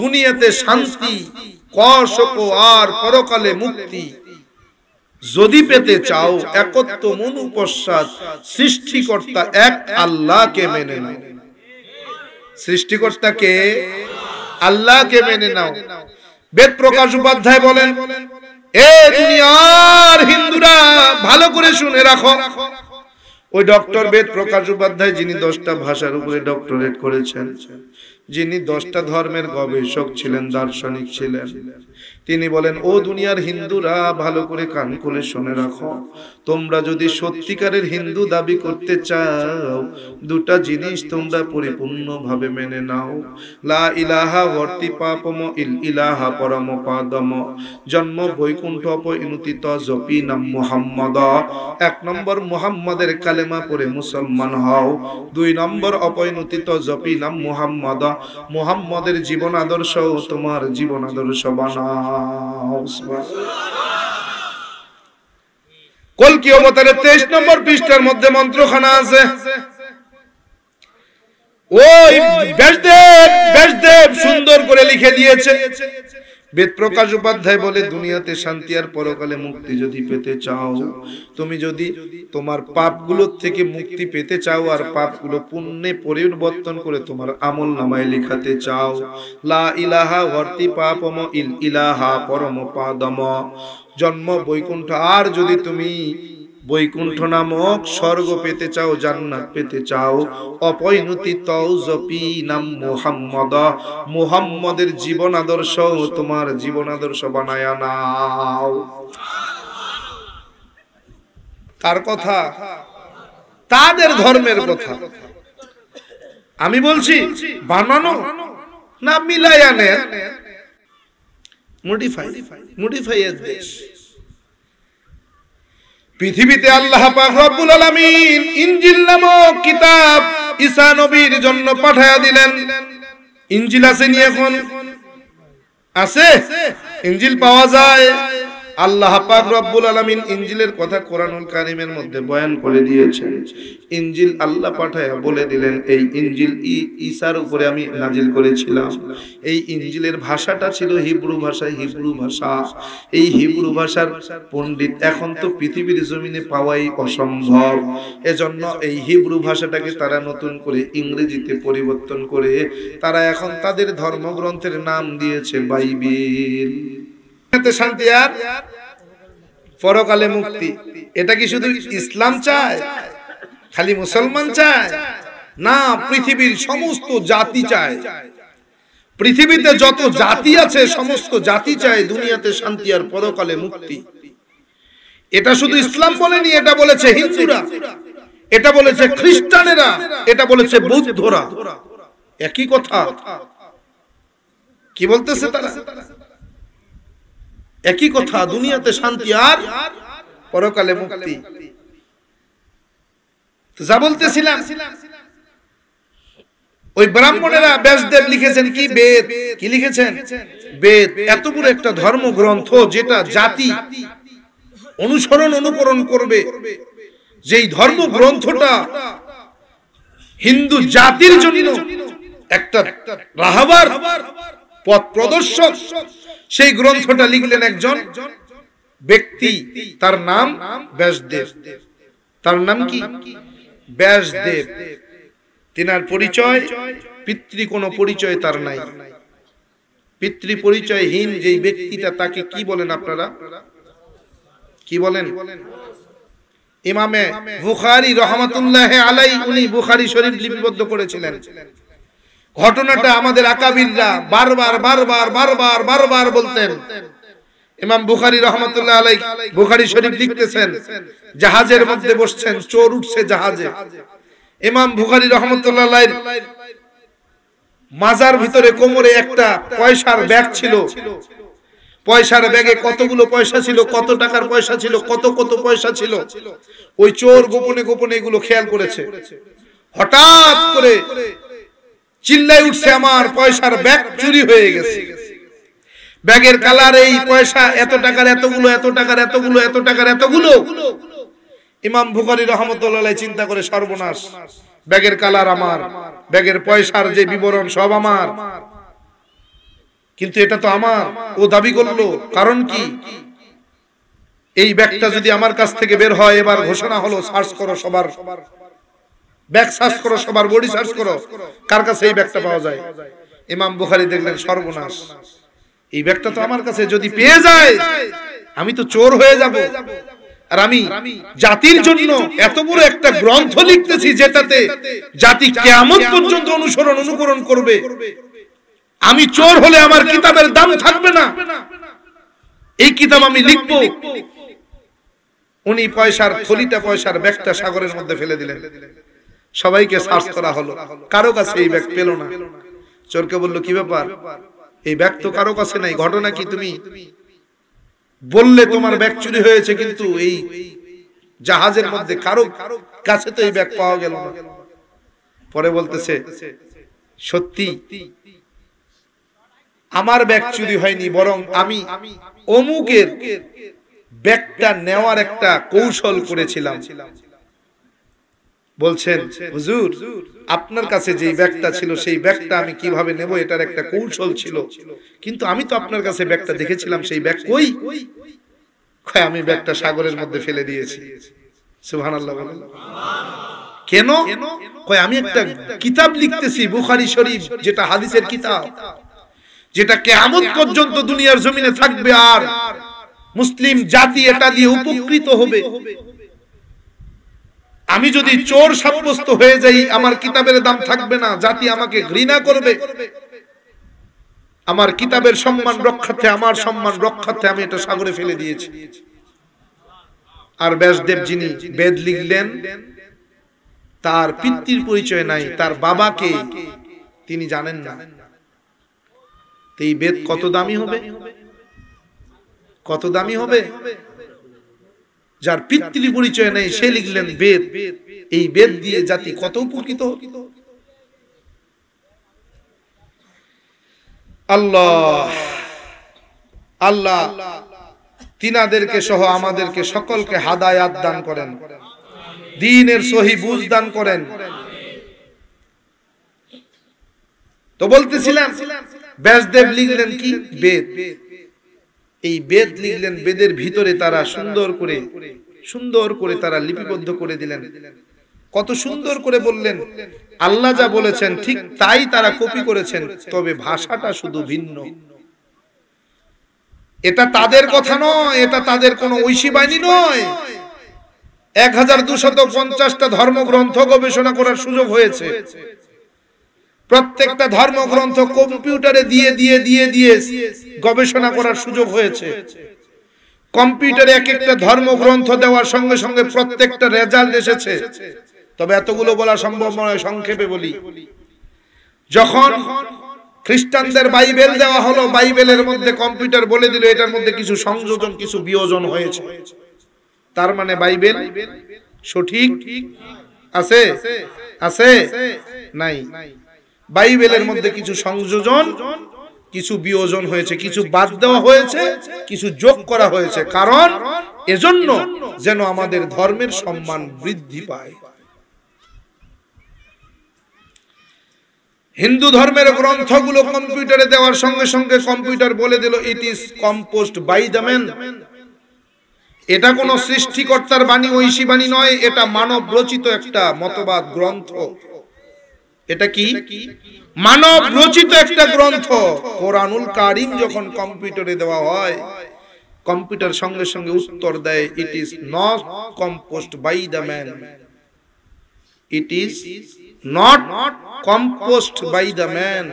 দুনিয়াতে শান্তি কশক আর পরকালে মুক্তি যদি পেতে চাও একত্ব উপসাদ সৃষ্টিকর্তা এক আল্লাহকে মেনে নাও সৃষ্টিকর্তাকে আল্লাহকে মেনে নাও বেদ প্রকাশ উপাধ্যায় বলেন এ দুনিয়ার হিন্দুরা ভালো করে শুনে রাখো ওই ডক্টর বেদ প্রকাশ উপাধ্যায় যিনি দশটা ভাষার উপরে ডক্টরেট করেছেন যিনি দশটা ধর্মের গবেষক ছিলেন দার্শনিক ছিলেন তিনি বলেন ও দুনিয়ার হিন্দুরা ভালো করে কান খুলে শুনে রাখো তোমরা যদি সত্যিকারের হিন্দু দাবি করতে চাও দুটা জিনিস তোমরা পরিপূর্ণভাবে মেনে নাও লা ইলাহা ভর্তি পাপম ইল ইলাহা পরম পাদম জন্ম বৈকুণ্ঠ ইনুতিত জপি নাম মোহাম্মদ এক নম্বর মুহাম্মাদের কালেমা পরে মুসলমান হও দুই নম্বর অপয়নুতিত জপি নাম মোহাম্মদ মুহাম্মদের জীবন আদর্শ তোমার জীবন আদর্শ বানাও কলকি অবতারের তেইশ নম্বর পৃষ্ঠার মধ্যে মন্ত্রখানা আছে ওই ব্যাসদেব ব্যাসদেব সুন্দর করে লিখে দিয়েছে বেদপ্রকাশ উপাধ্যায় বলে দুনিয়াতে শান্তি আর পরকালে মুক্তি যদি পেতে চাও তুমি যদি তোমার পাপগুলোর থেকে মুক্তি পেতে চাও আর পাপগুলো পুণ্যে পরিবর্তন করে তোমার আমল নামায় লেখাতে চাও লা ইলাহা ভর্তি পাপম ইল ইলাহা পরম পাদম জন্ম বৈকুণ্ঠ আর যদি তুমি বৈকুণ্ঠ নামক স্বর্গ পেতে চাও জান্নাত পেতে চাও অপৈনতি তৌজপি নাম মোহাম্মদ মোহাম্মদের জীবন আদর্শ তোমার জীবন আদর্শ বানায় নাও তার কথা তাদের ধর্মের কথা আমি বলছি বানানো না মিলায়ানের মডিফাই মডিফাই দেশ পৃথিবীতে আল্লাহ পাক রব্বুল আলমিন ইঞ্জিল নামক কিতাব ঈসা নবীর জন্য পাঠায়া দিলেন ইঞ্জিল আছে নি এখন আছে ইঞ্জিল পাওয়া যায় আল্লাহ পাক রব্বুল আলামিন ইঞ্জিলের কথা কোরআনুল কারিমের মধ্যে বয়ান করে দিয়েছেন ইঞ্জিল আল্লাহ পাঠায় বলে দিলেন এই ইঞ্জিল ই ঈসার উপরে আমি নাজিল করেছিলাম এই ইঞ্জিলের ভাষাটা ছিল হিব্রু ভাষা হিব্রু ভাষা এই হিব্রু ভাষার পণ্ডিত এখন তো পৃথিবীর জমিনে পাওয়াই অসম্ভব এজন্য এই হিব্রু ভাষাটাকে তারা নতুন করে ইংরেজিতে পরিবর্তন করে তারা এখন তাদের ধর্মগ্রন্থের নাম দিয়েছে বাইবেল শান্তি আর পরকালে মুক্তি এটা কি শুধু ইসলাম চায় খালি মুসলমান চায় না পৃথিবীর সমস্ত জাতি চায় পৃথিবীতে যত জাতি আছে সমস্ত জাতি চায় দুনিয়াতে শান্তি আর পরকালে মুক্তি এটা শুধু ইসলাম বলেনি এটা বলেছে হিন্দুরা এটা বলেছে খ্রিস্টানেরা এটা বলেছে বৌদ্ধরা একই কথা কি বলতেছে তারা একই কথা দুনিয়াতে শান্তি আর পরকালে মুক্তি যা বলতেছিলাম ওই ব্রাহ্মণেরা ব্যাসদেব লিখেছেন কি বেদ কি লিখেছেন বেদ এত বড় একটা ধর্ম গ্রন্থ যেটা জাতি অনুসরণ অনুকরণ করবে যেই ধর্ম গ্রন্থটা হিন্দু জাতির জন্য একটা রাহাবার পথ প্রদর্শক সেই গ্রন্থটা লিখলেন একজন ব্যক্তি তার নাম ব্যাসদেব তার নাম কি ব্যাসদেব তিনার পরিচয় পিতৃ কোনো পরিচয় তার নাই পিতৃ পরিচয়হীন যেই ব্যক্তিটা তাকে কি বলেন আপনারা কি বলেন ইমামে বুখারি রহমতুল্লাহ আলাই উনি বুখারি শরীফ লিপিবদ্ধ করেছিলেন ঘটনাটা আমাদের আকাবিররা বারবার বারবার বারবার বারবার বলতেন ইমাম বুখারি রহমতুল্লাহ আলাই বুখারি শরীফ লিখতেছেন জাহাজের মধ্যে বসছেন চোর উঠছে জাহাজে ইমাম বুখারি রহমতুল্লাহ আলাই মাজার ভিতরে কোমরে একটা পয়সার ব্যাগ ছিল পয়সার ব্যাগে কতগুলো পয়সা ছিল কত টাকার পয়সা ছিল কত কত পয়সা ছিল ওই চোর গোপনে গোপনে এগুলো খেয়াল করেছে হঠাৎ করে চিল্লাই উঠছে আমার পয়সার ব্যাগ চুরি হয়ে গেছে ব্যাগের কালার এই পয়সা এত টাকার এতগুলো এত টাকার এতগুলো এত টাকার এতগুলো ইমাম বুখারী রহমতুল্লাহ চিন্তা করে সর্বনাশ ব্যাগের কালার আমার ব্যাগের পয়সার যে বিবরণ সব আমার কিন্তু এটা তো আমার ও দাবি করলো কারণ কি এই ব্যাগটা যদি আমার কাছ থেকে বের হয় এবার ঘোষণা হলো সার্চ করো সবার সবার ব্যাগ সার্চ করো সবার বডি সার্চ করো কার কাছে এই ব্যাগটা পাওয়া যায় ইমাম বুখারি দেখলেন সর্বনাশ এই ব্যাগটা তো আমার কাছে যদি পেয়ে যায় আমি তো চোর হয়ে যাব আর আমি জাতির জন্য এত বড় একটা গ্রন্থ লিখতেছি যেটাতে জাতি কেমন পর্যন্ত অনুসরণ অনুকরণ করবে আমি চোর হলে আমার কিতাবের দাম থাকবে না এই কিতাব আমি লিখব উনি পয়সার থলিটা পয়সার ব্যাগটা সাগরের মধ্যে ফেলে দিলেন সবাইকে সার্চ করা হলো কারো কাছে এই ব্যাগ পেল না চোরকে বলল কি ব্যাপার এই ব্যাগ তো কারো কাছে নাই ঘটনা কি তুমি বললে তোমার ব্যাগ চুরি হয়েছে কিন্তু এই জাহাজের মধ্যে কারো কাছে তো এই ব্যাগ পাওয়া গেল না পরে বলতেছে সত্যি আমার ব্যাগ চুরি হয়নি বরং আমি অমুকের ব্যাগটা নেওয়ার একটা কৌশল করেছিলাম বলছেন হুজুর আপনার কাছে যেই ব্যাগটা ছিল সেই ব্যাগটা আমি কিভাবে নেব এটার একটা কৌশল ছিল কিন্তু আমি তো আপনার কাছে ব্যাগটা দেখেছিলাম সেই ব্যাগ কই আমি ব্যাগটা সাগরের মধ্যে ফেলে দিয়েছি কেন কয় আমি একটা কিতাব লিখতেছি বুখারি শরীফ যেটা হাদিসের কিতাব যেটা কেয়ামত পর্যন্ত দুনিয়ার জমিনে থাকবে আর মুসলিম জাতি এটা দিয়ে উপকৃত হবে আমি যদি চোর সাব্যস্ত হয়ে যাই আমার কিতাবের দাম থাকবে না জাতি আমাকে ঘৃণা করবে আমার কিতাবের সম্মান রক্ষার্থে আমার সম্মান রক্ষার্থে আমি এটা সাগরে ফেলে দিয়েছি আর ব্যাসদেব যিনি বেদ লিখলেন তার পিতৃর পরিচয় নাই তার বাবাকে তিনি জানেন না এই বেদ কত দামি হবে কত দামি হবে যার পিতৃ পরিচয় নেই সে লিখলেন বেদ এই বেদ দিয়ে জাতি কত উপকৃত আল্লাহ আল্লাহ তিনাদেরকে সহ আমাদেরকে সকলকে হাদায়াত দান করেন দিনের সহি বুঝ দান করেন তো বলতেছিলাম ব্যাসদেব লিখলেন কি বেদ এই বেদ লিখলেন বেদের ভিতরে তারা সুন্দর করে সুন্দর করে তারা লিপিবদ্ধ করে দিলেন কত সুন্দর করে বললেন আল্লাহ যা বলেছেন ঠিক তাই তারা কপি করেছেন তবে ভাষাটা শুধু ভিন্ন এটা তাদের কথা নয় এটা তাদের কোনো ঐশী বাহিনী নয় এক হাজার দুশত পঞ্চাশটা ধর্মগ্রন্থ গবেষণা করার সুযোগ হয়েছে প্রত্যেকটা ধর্মগ্রন্থ কম্পিউটারে দিয়ে দিয়ে দিয়ে দিয়ে গবেষণা করার সুযোগ হয়েছে কম্পিউটারে এক একটা ধর্মগ্রন্থ দেওয়ার সঙ্গে সঙ্গে প্রত্যেকটা রেজাল্ট এসেছে তবে এতগুলো বলা সম্ভব নয় সংক্ষেপে বলি যখন খ্রিস্টানদের বাইবেল দেওয়া হলো বাইবেলের মধ্যে কম্পিউটার বলে দিল এটার মধ্যে কিছু সংযোজন কিছু বিয়োজন হয়েছে তার মানে বাইবেল সঠিক আছে আছে নাই বাইবেলের মধ্যে কিছু সংযোজন কিছু বিয়োজন হয়েছে কিছু বাদ দেওয়া হয়েছে কিছু যোগ করা হয়েছে কারণ এজন্য যেন আমাদের ধর্মের সম্মান বৃদ্ধি পায় হিন্দু ধর্মের গ্রন্থগুলো কম্পিউটারে দেওয়ার সঙ্গে সঙ্গে কম্পিউটার বলে দিল it is composed by the man এটা কোনো সৃষ্টিকর্তার বাণী ঐশী বাণী নয় এটা মানব রচিত একটা মতবাদ গ্রন্থ এটা কি মানব রচিত একটা গ্রন্থ কোরআনুল কারিম যখন কম্পিউটারে দেওয়া হয় কম্পিউটার সঙ্গে সঙ্গে উত্তর দেয় it is not composed by the man it is not composed by the man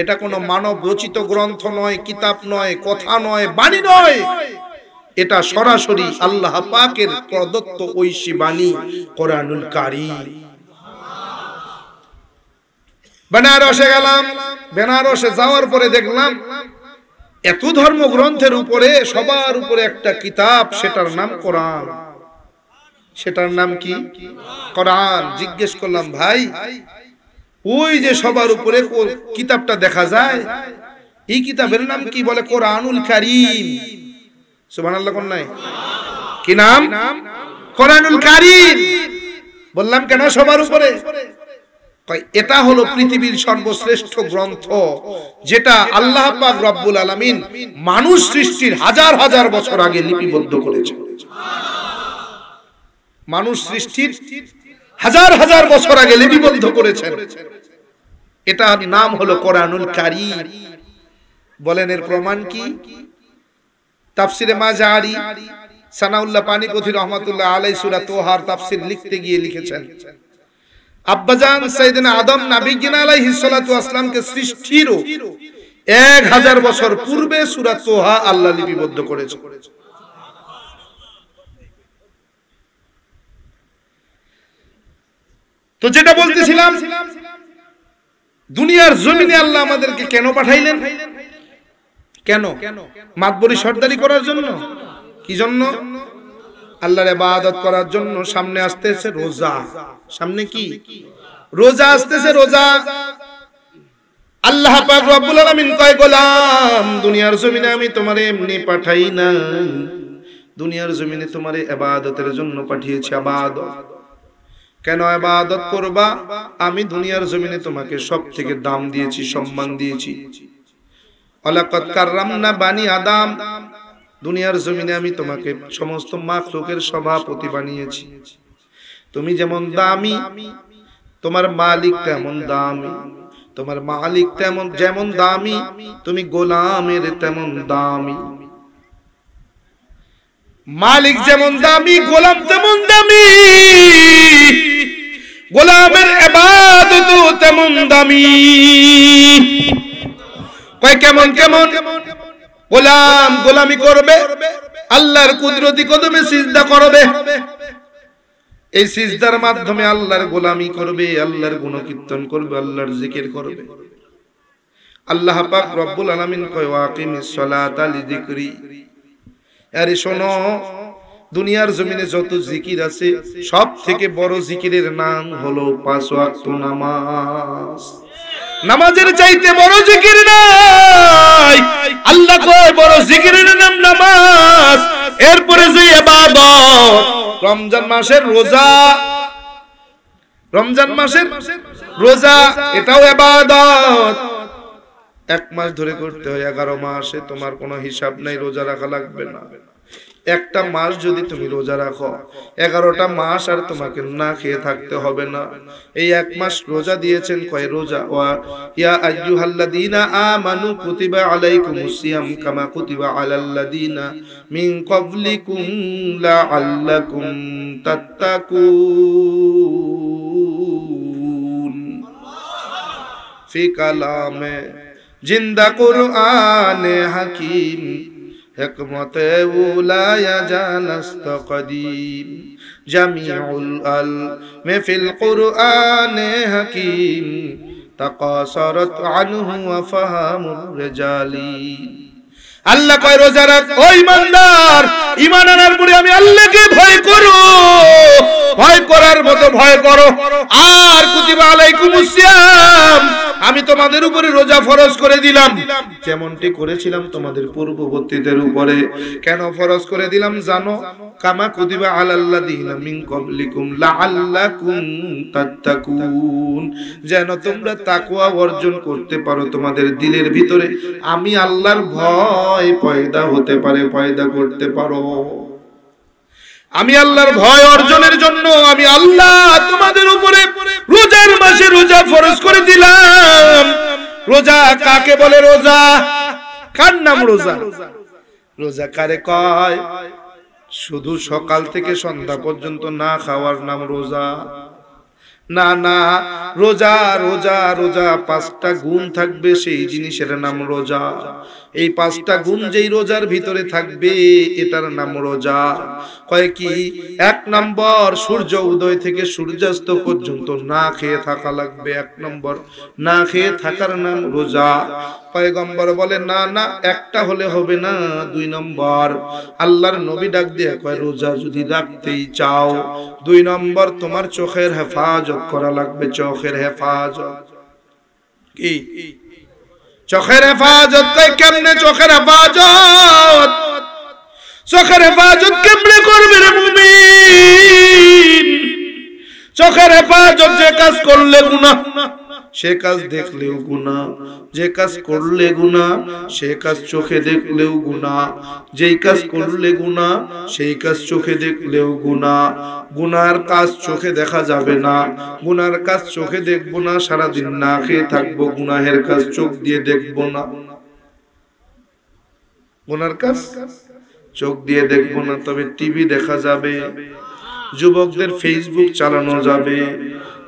এটা কোনো মানব রচিত গ্রন্থ নয় কিতাব নয় কথা নয় বাণী নয় এটা সরাসরি আল্লাহ পাকের প্রদত্ত ঐশী বাণী কোরআনুল কারিম বেনারসে গেলাম বেনারসে যাওয়ার পরে দেখলাম এত ধর্মগ্রন্থের উপরে সবার উপরে একটা কিতাব সেটার নাম কোরআন সেটার নাম কি কোরআন জিজ্ঞেস করলাম ভাই ওই যে সবার উপরে কিতাবটা দেখা যায় এই কিতাবের নাম কি বলে কোরআনুল কারিম সুবান কোন নাই কি নাম কোরআনুল কারিম বললাম কেন সবার উপরে তাই এটা হলো পৃথিবীর সর্বশ্রেষ্ঠ গ্রন্থ যেটা আল্লাহ পাক রব্বুল আলমিন মানুষ সৃষ্টির হাজার হাজার বছর আগে লিপিবদ্ধ করেছে মানুষ সৃষ্টির হাজার হাজার বছর আগে লিপিবদ্ধ করেছেন এটা নাম হলো কোরআনুল কারি বলেন এর প্রমাণ কি তাফসিরে মাজারি সানাউল্লাহ পানিপথি রহমতুল্লাহ আলাই সুরা তোহার তাফসির লিখতে গিয়ে লিখেছেন আব্বাজান সাইদিন আদম নাবিগিন আলাইহি সালাতু আসলামকে সৃষ্টিরও এক হাজার বছর পূর্বে সুরাত তোহা আল্লাহ লিপিবদ্ধ করেছে তো যেটা বলতেছিলাম দুনিয়ার জমিনে আল্লাহ আমাদেরকে কেন পাঠাইলেন কেন মাতবরি সর্দারি করার জন্য কি জন্য আল্লাহর ইবাদত করার জন্য সামনে আসতেছে রোজা সামনে কি রোজা আসতেছে রোজা আল্লাহ পাক রব্বুল আলামিন কয় গোলাম দুনিয়ার জমিনে আমি তোমারে এমনি পাঠাই না দুনিয়ার জমিনে তোমারে ইবাদতের জন্য পাঠিয়েছি ইবাদত কেন ইবাদত করবা আমি দুনিয়ার জমিনে তোমাকে সব থেকে দাম দিয়েছি সম্মান দিয়েছি অলাকত কাররামনা বানি আদাম দুনিয়ার জমিনে আমি তোমাকে সমস্ত মাখলুকের সভাপতি বানিয়েছি তুমি যেমন দামি তোমার মালিক তেমন দামি তোমার মালিক তেমন যেমন দামি তুমি গোলামের তেমন দামি মালিক যেমন দামি গোলাম তেমন দামি গোলামের এবাদত তেমন দামি কয় কেমন কেমন গোলাম গোলামি করবে আল্লাহর কুদরতি কদমে সিজদা করবে এই সিজদার মাধ্যমে আল্লাহর গোলামি করবে আল্লাহর গুণকীর্তন করবে আল্লাহর জিকির করবে আল্লাহ পাক রব্বুল আলামিন কয় ওয়াকিমিস আলী লিযিকরি আরে শোনো দুনিয়ার জমিনে যত জিকির আছে সব থেকে বড় জিকিরের নাম হলো পাঁচ ওয়াক্ত নামাজ নামাজের চাইতে বড় জিকির নাই আল্লাহ কয় বড় জিকিরের নাম নামাজ এরপরে যে এবাদত রমজান মাসের রোজা রমজান মাসের রোজা এটাও এবাদত এক মাস ধরে করতে হয় এগারো মাসে তোমার কোনো হিসাব নাই রোজা রাখা লাগবে না একটা মাস যদি তুমি রোজা রাখো এগারোটা মাস আর তোমাকে না খেয়ে থাকতে হবে না এই এক মাস রোজা দিয়েছেন কয় রোজা ওয়া ইয়া আইয়ুহাল্লাযীনা আমানু কুতিবা আলাইকুমুস সিয়াম কামা কুতিবা আলাল্লাযীনা মিন ক্বাবলিকুম লাআল্লাকুম তাত্তাকুন ফি কালামে জিন্দা করু কুরআনে হাকিম একমতে উলায়া জানস্ত কদিম জামিউল আল মেফিল কুরআনে হাকিম তাকাসারাত আনহু ওয়া ফাহামুর রিজালি আল্লাহ কয় রোজা রাখ ও ইমানদার ইমান আনার পরে আমি আল্লাহকে ভয় করো ভয় করার মতো ভয় করো আর কুতিবা আলাইকুমুস সিয়াম আমি তোমাদের উপরে রোজা ফরজ করে দিলাম যেমনটি করেছিলাম তোমাদের পূর্ববর্তীদের উপরে কেন ফরজ করে দিলাম জানো কামা কুদিবা আলাল্লাহ দিলাম মিন কবলিকুম লাআল্লাকুম তাত্তাকুন যেন তোমরা তাকওয়া অর্জন করতে পারো তোমাদের দিলের ভিতরে আমি আল্লাহর ভয় পয়দা হতে পারে পয়দা করতে পারো আমি আল্লাহর ভয় অর্জনের জন্য আমি আল্লাহ তোমাদের উপরে রোজার মাসে রোজা ফরজ করে দিলাম রোজা কাকে বলে রোজা কার নাম রোজা রোজা কারে কয় শুধু সকাল থেকে সন্ধ্যা পর্যন্ত না খাওয়ার নাম রোজা না না রোজা রোজা রোজা পাঁচটা গুণ থাকবে সেই জিনিসের নাম রোজা এই পাঁচটা গুণ যেই রোজার ভিতরে থাকবে এটার নাম রোজা কয় কি এক নম্বর সূর্য উদয় থেকে সূর্যাস্ত পর্যন্ত না খেয়ে থাকা লাগবে এক নম্বর না খেয়ে থাকার নাম রোজা পয়গম্বর বলে না না একটা হলে হবে না দুই নম্বর আল্লাহর নবী ডাক দিয়ে কয় রোজা যদি রাখতেই চাও দুই নম্বর তোমার চোখের হেফাজত করা লাগবে চোখের হেফাজত কি চোখের হেফাজত কেমনে চোখের হেফাজত চোখের হেফাজত কেমনে করবে রে মুমিন চোখের হেফাজত যে কাজ করলে গুনাহ সে কাজ দেখলেও গুণা যে কাজ করলে গুণা সে কাজ চোখে দেখলেও গুণা যেই কাজ করলে গুণা সেই কাজ চোখে দেখলেও গুণা গুনার কাজ চোখে দেখা যাবে না গুনার কাজ চোখে দেখবো না সারাদিন না খেয়ে থাকবো গুনাহের কাজ চোখ দিয়ে দেখবো না গুনার কাজ চোখ দিয়ে দেখব না তবে টিভি দেখা যাবে যুবকদের ফেসবুক চালানো যাবে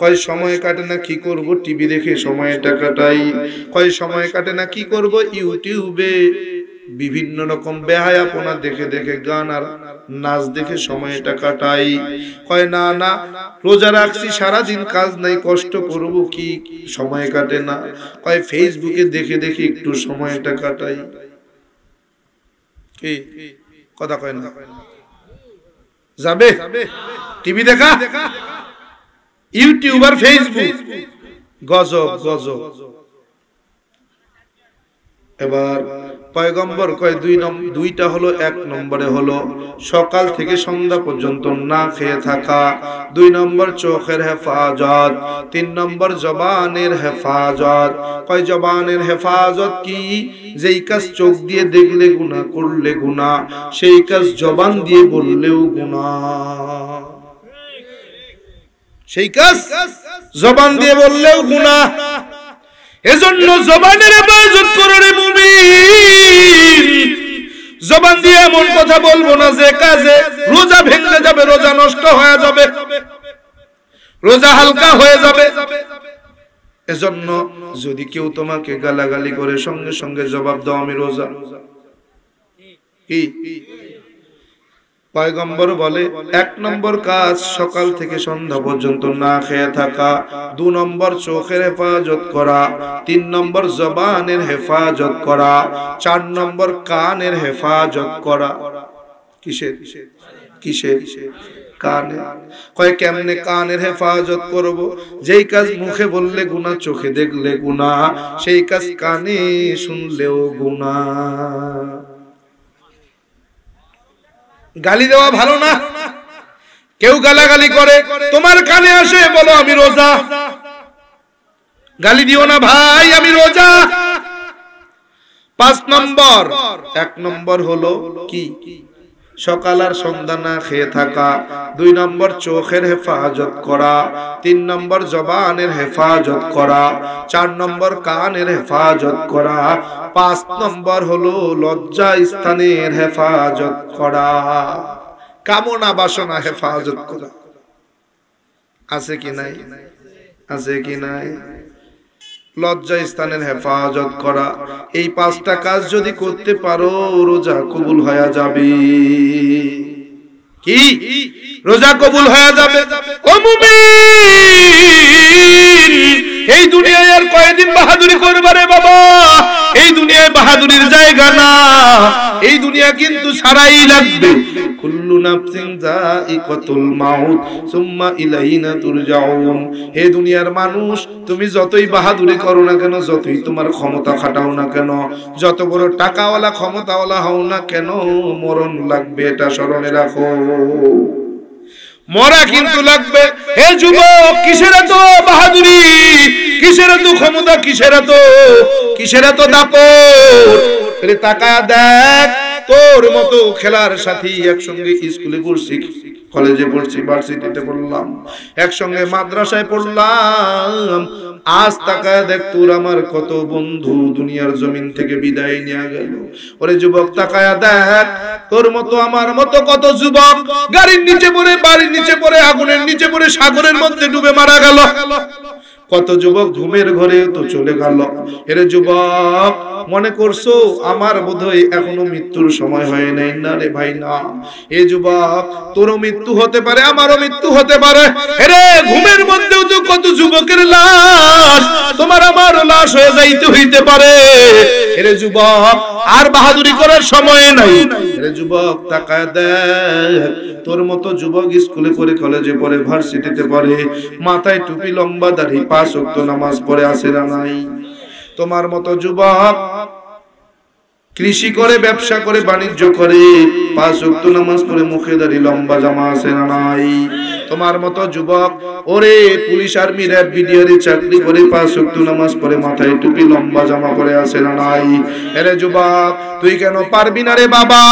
কয় সময় কাটে না কি করব টিভি দেখে সময়টা কাটাই কয় সময় কাটে না কি করব ইউটিউবে বিভিন্ন রকম বেহায়াপনা দেখে দেখে গান আর নাচ দেখে সময়টা কাটাই কয় না না রোজা রাখছি সারাদিন কাজ নাই কষ্ট করব কি সময় কাটে না কয় ফেসবুকে দেখে দেখে একটু সময়টা কাটাই কি কথা কয় না যাবে টিভি দেখা ইউটিউব আর ফেসবুক গজব গজব এবার পয়গম্বর কয় দুই দুইটা হলো এক নম্বরে হলো সকাল থেকে সন্ধ্যা পর্যন্ত না খেয়ে থাকা দুই নম্বর চোখের হেফাজত তিন নম্বর জবানের হেফাজত কয় জবানের হেফাজত কি যেই কাজ চোখ দিয়ে দেখলে গুণা করলে গুণা সেই কাজ জবান দিয়ে বললেও গুণা সেই কাজ জবান দিয়ে বললেও গুণা এজন্য জবানের হেফাজত করো রে মুমিন জবান দিয়ে এমন কথা বলবো না যে কাজে রোজা ভেঙে যাবে রোজা নষ্ট হয়ে যাবে রোজা হালকা হয়ে যাবে এজন্য যদি কেউ তোমাকে গালাগালি করে সঙ্গে সঙ্গে জবাব দাও আমি রোজা কি পয়গম্বর বলে এক নম্বর কাজ সকাল থেকে সন্ধ্যা পর্যন্ত না খেয়ে থাকা দু নম্বর চোখের হেফাজত করা তিন নম্বর জবানের হেফাজত করা চার নম্বর কানের হেফাজত করা কিসের কিসের কানে কেমনে কানের হেফাজত করব যেই কাজ মুখে বললে গুনা চোখে দেখলে গুণা সেই কাজ কানে শুনলেও গুণা গালি দেওয়া ভালো না কেউ গালাগালি করে তোমার কানে আসে বলো আমি রোজা গালি দিও না ভাই আমি রোজা পাঁচ নম্বর এক নম্বর হলো কি সকাল আর সন্ধ্যা না খেয়ে থাকা দুই নম্বর চোখের হেফাজত করা তিন নম্বর জবানের হেফাজত করা চার নম্বর কানের হেফাজত করা পাঁচ নম্বর হলো লজ্জা স্থানের হেফাজত করা কামনা বাসনা হেফাজত করা আছে কি নাই আছে কি নাই স্থানের হেফাজত করা এই পাঁচটা কাজ যদি করতে পারো রোজা কবুল হয়ে যাবে কি রোজা কবুল হয়ে যাবে এই দুনিয়ায় আর কয়েকদিন বাহাদুরি করবে রে বাবা এই দুনিয়ায় বাহাদুরির জায়গা না এই দুনিয়া কিন্তু সারাই লাগবে কুল্লু নাফসিন যায়িকাতুল মাউত সুম্মা ইলাইনা তুরজাউন হে দুনিয়ার মানুষ তুমি যতই বাহাদুরি করো না কেন যতই তোমার ক্ষমতা খাটাও না কেন যত বড় টাকাওয়ালা ক্ষমতাওয়ালা হও না কেন মরণ লাগবে এটা স্মরণে রাখো মরা কিন্তু লাগবে হে যুবক কিসের তো বাহাদুরি কিসের তো ক্ষমতা কিসের তো কিসের তো দাপট তাকা দেখ তোর মতো খেলার সাথে একসঙ্গে স্কুলে পড়ছি কলেজে পড়ছি ভার্সিটিতে পড়লাম একসঙ্গে মাদ্রাসায় পড়লাম আজ তাকায় দেখ তোর আমার কত বন্ধু দুনিয়ার জমিন থেকে বিদায় নিয়ে গেল ওরে যুবক তাকায়া দেখ তোর মতো আমার মতো কত যুবক গাড়ির নিচে পড়ে বাড়ির নিচে পড়ে আগুনের নিচে পড়ে সাগরের মধ্যে ডুবে মারা গেল কত যুবক ঘুমের ঘরে তো চলে গেল এরে যুবক মনে করছো আমার বোধ হয় এখনো মৃত্যুর সময় হয় নাই না রে ভাই না এ যুবক তোর মৃত্যু হতে পারে আমারও মৃত্যু হতে পারে এরে ঘুমের মধ্যেও তো কত যুবকের লাশ তোমার আমার লাশ হয়ে যাইতে হইতে পারে এরে যুবক আর বাহাদুরি করার সময় নাই এরে যুবক তাকায় দেখ তোর মতো যুবক স্কুলে পড়ে কলেজে পড়ে ভার্সিটিতে পড়ে মাথায় টুপি লম্বা দাড়ি পা শক্ত নামাজ পড়ে আসে না নাই তোমার মতো যুবক কৃষি করে ব্যবসা করে বাণিজ্য করে পাঁচ উক্ত নামাজ পড়ে মুখে দাঁড়িয়ে লম্বা জামা আসে না নাই তোমার মতো যুবক ওরে পুলিশ আর্মি র্যাব বিডিআরে চাকরি করে পাঁচ উক্ত নামাজ পড়ে মাথায় টুপি লম্বা জামা পরে আসে না নাই এরে যুবক তুই কেন পারবি না রে বাবা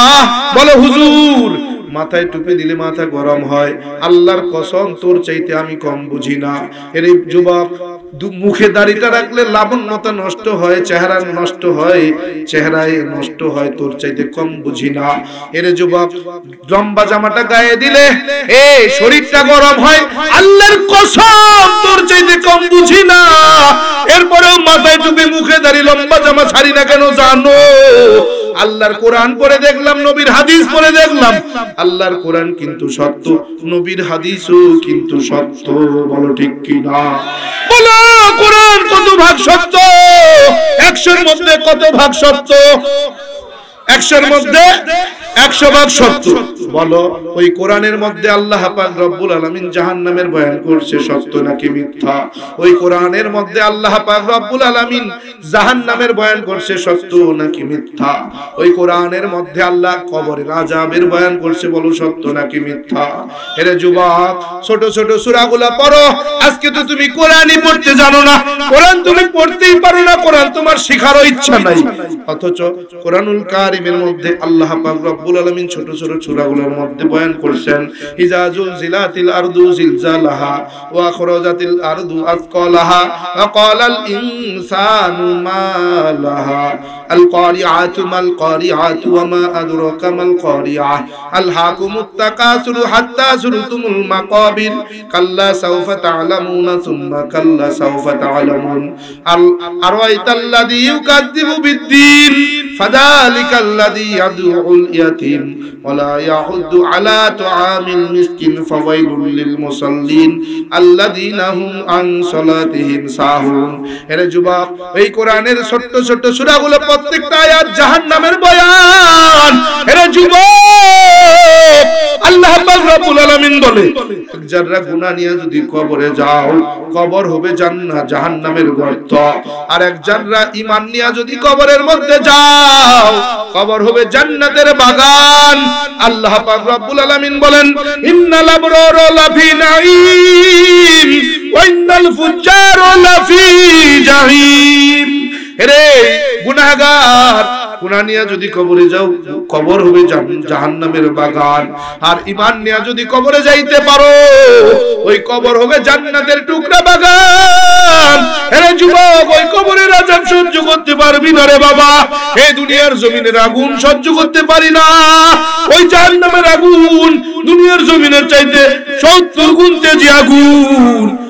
বলো হুজুর মাথায় টুপি দিলে মাথা গরম হয় আল্লাহর কসম তোর চাইতে আমি কম বুঝি না এর যুবক মুখে দাড়িটা রাখলে লাবণ্যতা নষ্ট হয় চেহারা নষ্ট হয় চেহারায় নষ্ট হয় তোর চাইতে কম বুঝি না এরে যুবক লম্বা জামাটা গায়ে দিলে এ শরীরটা গরম হয় আল্লাহর কসম তোর চাইতে কম বুঝি না এরপরেও মাথায় টুপি মুখে দাড়ি লম্বা জামা ছাড়ি না কেন জানো আল্লাহর কোরআন পরে দেখলাম নবীর হাদিস পরে দেখলাম আল্লাহর কোরআন কিন্তু সত্য নবীর হাদিসও কিন্তু সত্য বলো ঠিক কিনা বলো কোরআন কত ভাগ সত্য একশোর মধ্যে কত ভাগ সত্য একশোর মধ্যে একশো ভাগ সত্য বলো ওই কোরআনের মধ্যে আল্লাহ পাক রব্বুল আলামিন জাহান্নামের বয়ান করছে সত্য নাকি মিথ্যা ওই কোরআনের মধ্যে আল্লাহ পাক রব্বুল আলামিন জাহান্নামের বয়ান করছে সত্য নাকি মিথ্যা ওই কোরআনের মধ্যে আল্লাহ কবরের আযাবের বয়ান করছে বলো সত্য নাকি মিথ্যা এরে যুবক ছোট ছোট সূরাগুলো পড়ো আজকে তো তুমি কোরআনই পড়তে জানো না কোরআন তুমি পড়তেই পারো না কোরআন তোমার শেখারও ইচ্ছা নাই অথচ কোরআনুল কারিমের মধ্যে আল্লাহ পাক রব্বুল রব্বুল আলামিন ছোট ছোট সূরাগুলোর মধ্যে বয়ান করছেন ইজাজুল জিলাতিল আরদু জিলজালাহা ওয়া আখরাজাতিল আরদু আসকালাহা ওয়া ক্বালাল ইনসানু মালাহা القارعات ما القارعات وما أدرك ما القارعة ألهاكم التكاثر حتى زرتم المقابر كلا سوف تعلمون ثم كلا سوف تعلمون أرأيت الذي يكذب بالدين فذلك الذي يدعو اليتيم ولا يحض على طعام المسكين فويل للمصلين الذين هم عن صلاتهم ساهون এর যুবক এই কোরআনের ছোট ছোট সূরাগুলো প্রত্যেকটা আয়াত জাহান্নামের বয়ান এর যুবক আল্লাহ রব্বুল আলামিন বলে যারা গুনাহ নিয়ে যদি কবরে যাও কবর হবে জান্নাত জাহান্নামের গর্ত আর এক যারা ঈমান নিয়ে যদি কবরের মধ্যে যায় দাও কবর হবে জান্নাতের বাগান আল্লাহ পাক রব্বুল আলামিন বলেন ইন্নাল আবরার লাফি নাঈম ওয়া ইন্নাল ফুজ্জার লাফি জাহিম রে গুনাহগার গুনাহ নিয়া যদি কবরে যাও কবর হবে জাহান নামের বাগান আর ইমান নিয়া যদি কবরে যাইতে পারো ওই কবর হবে জান্নাতের টুকরা বাগান আরে যুবক ওই কবরে আযাব সহ্য করতে পারবি না রে বাবা এই দুনিয়ার জমিনের আগুন সহ্য করতে পারি না ওই জাহান নামের আগুন দুনিয়ার জমিনের চাইতে সত্তর গুণ তেজি আগুন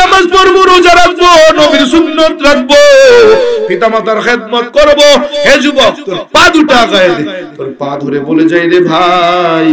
নামাজ পড়বো রোজা রাখবো নবীর সুন্নত রাখবো পিতামাতার খেদমত করব হে যুবক তোর পা ধরে বলে যাই রে ভাই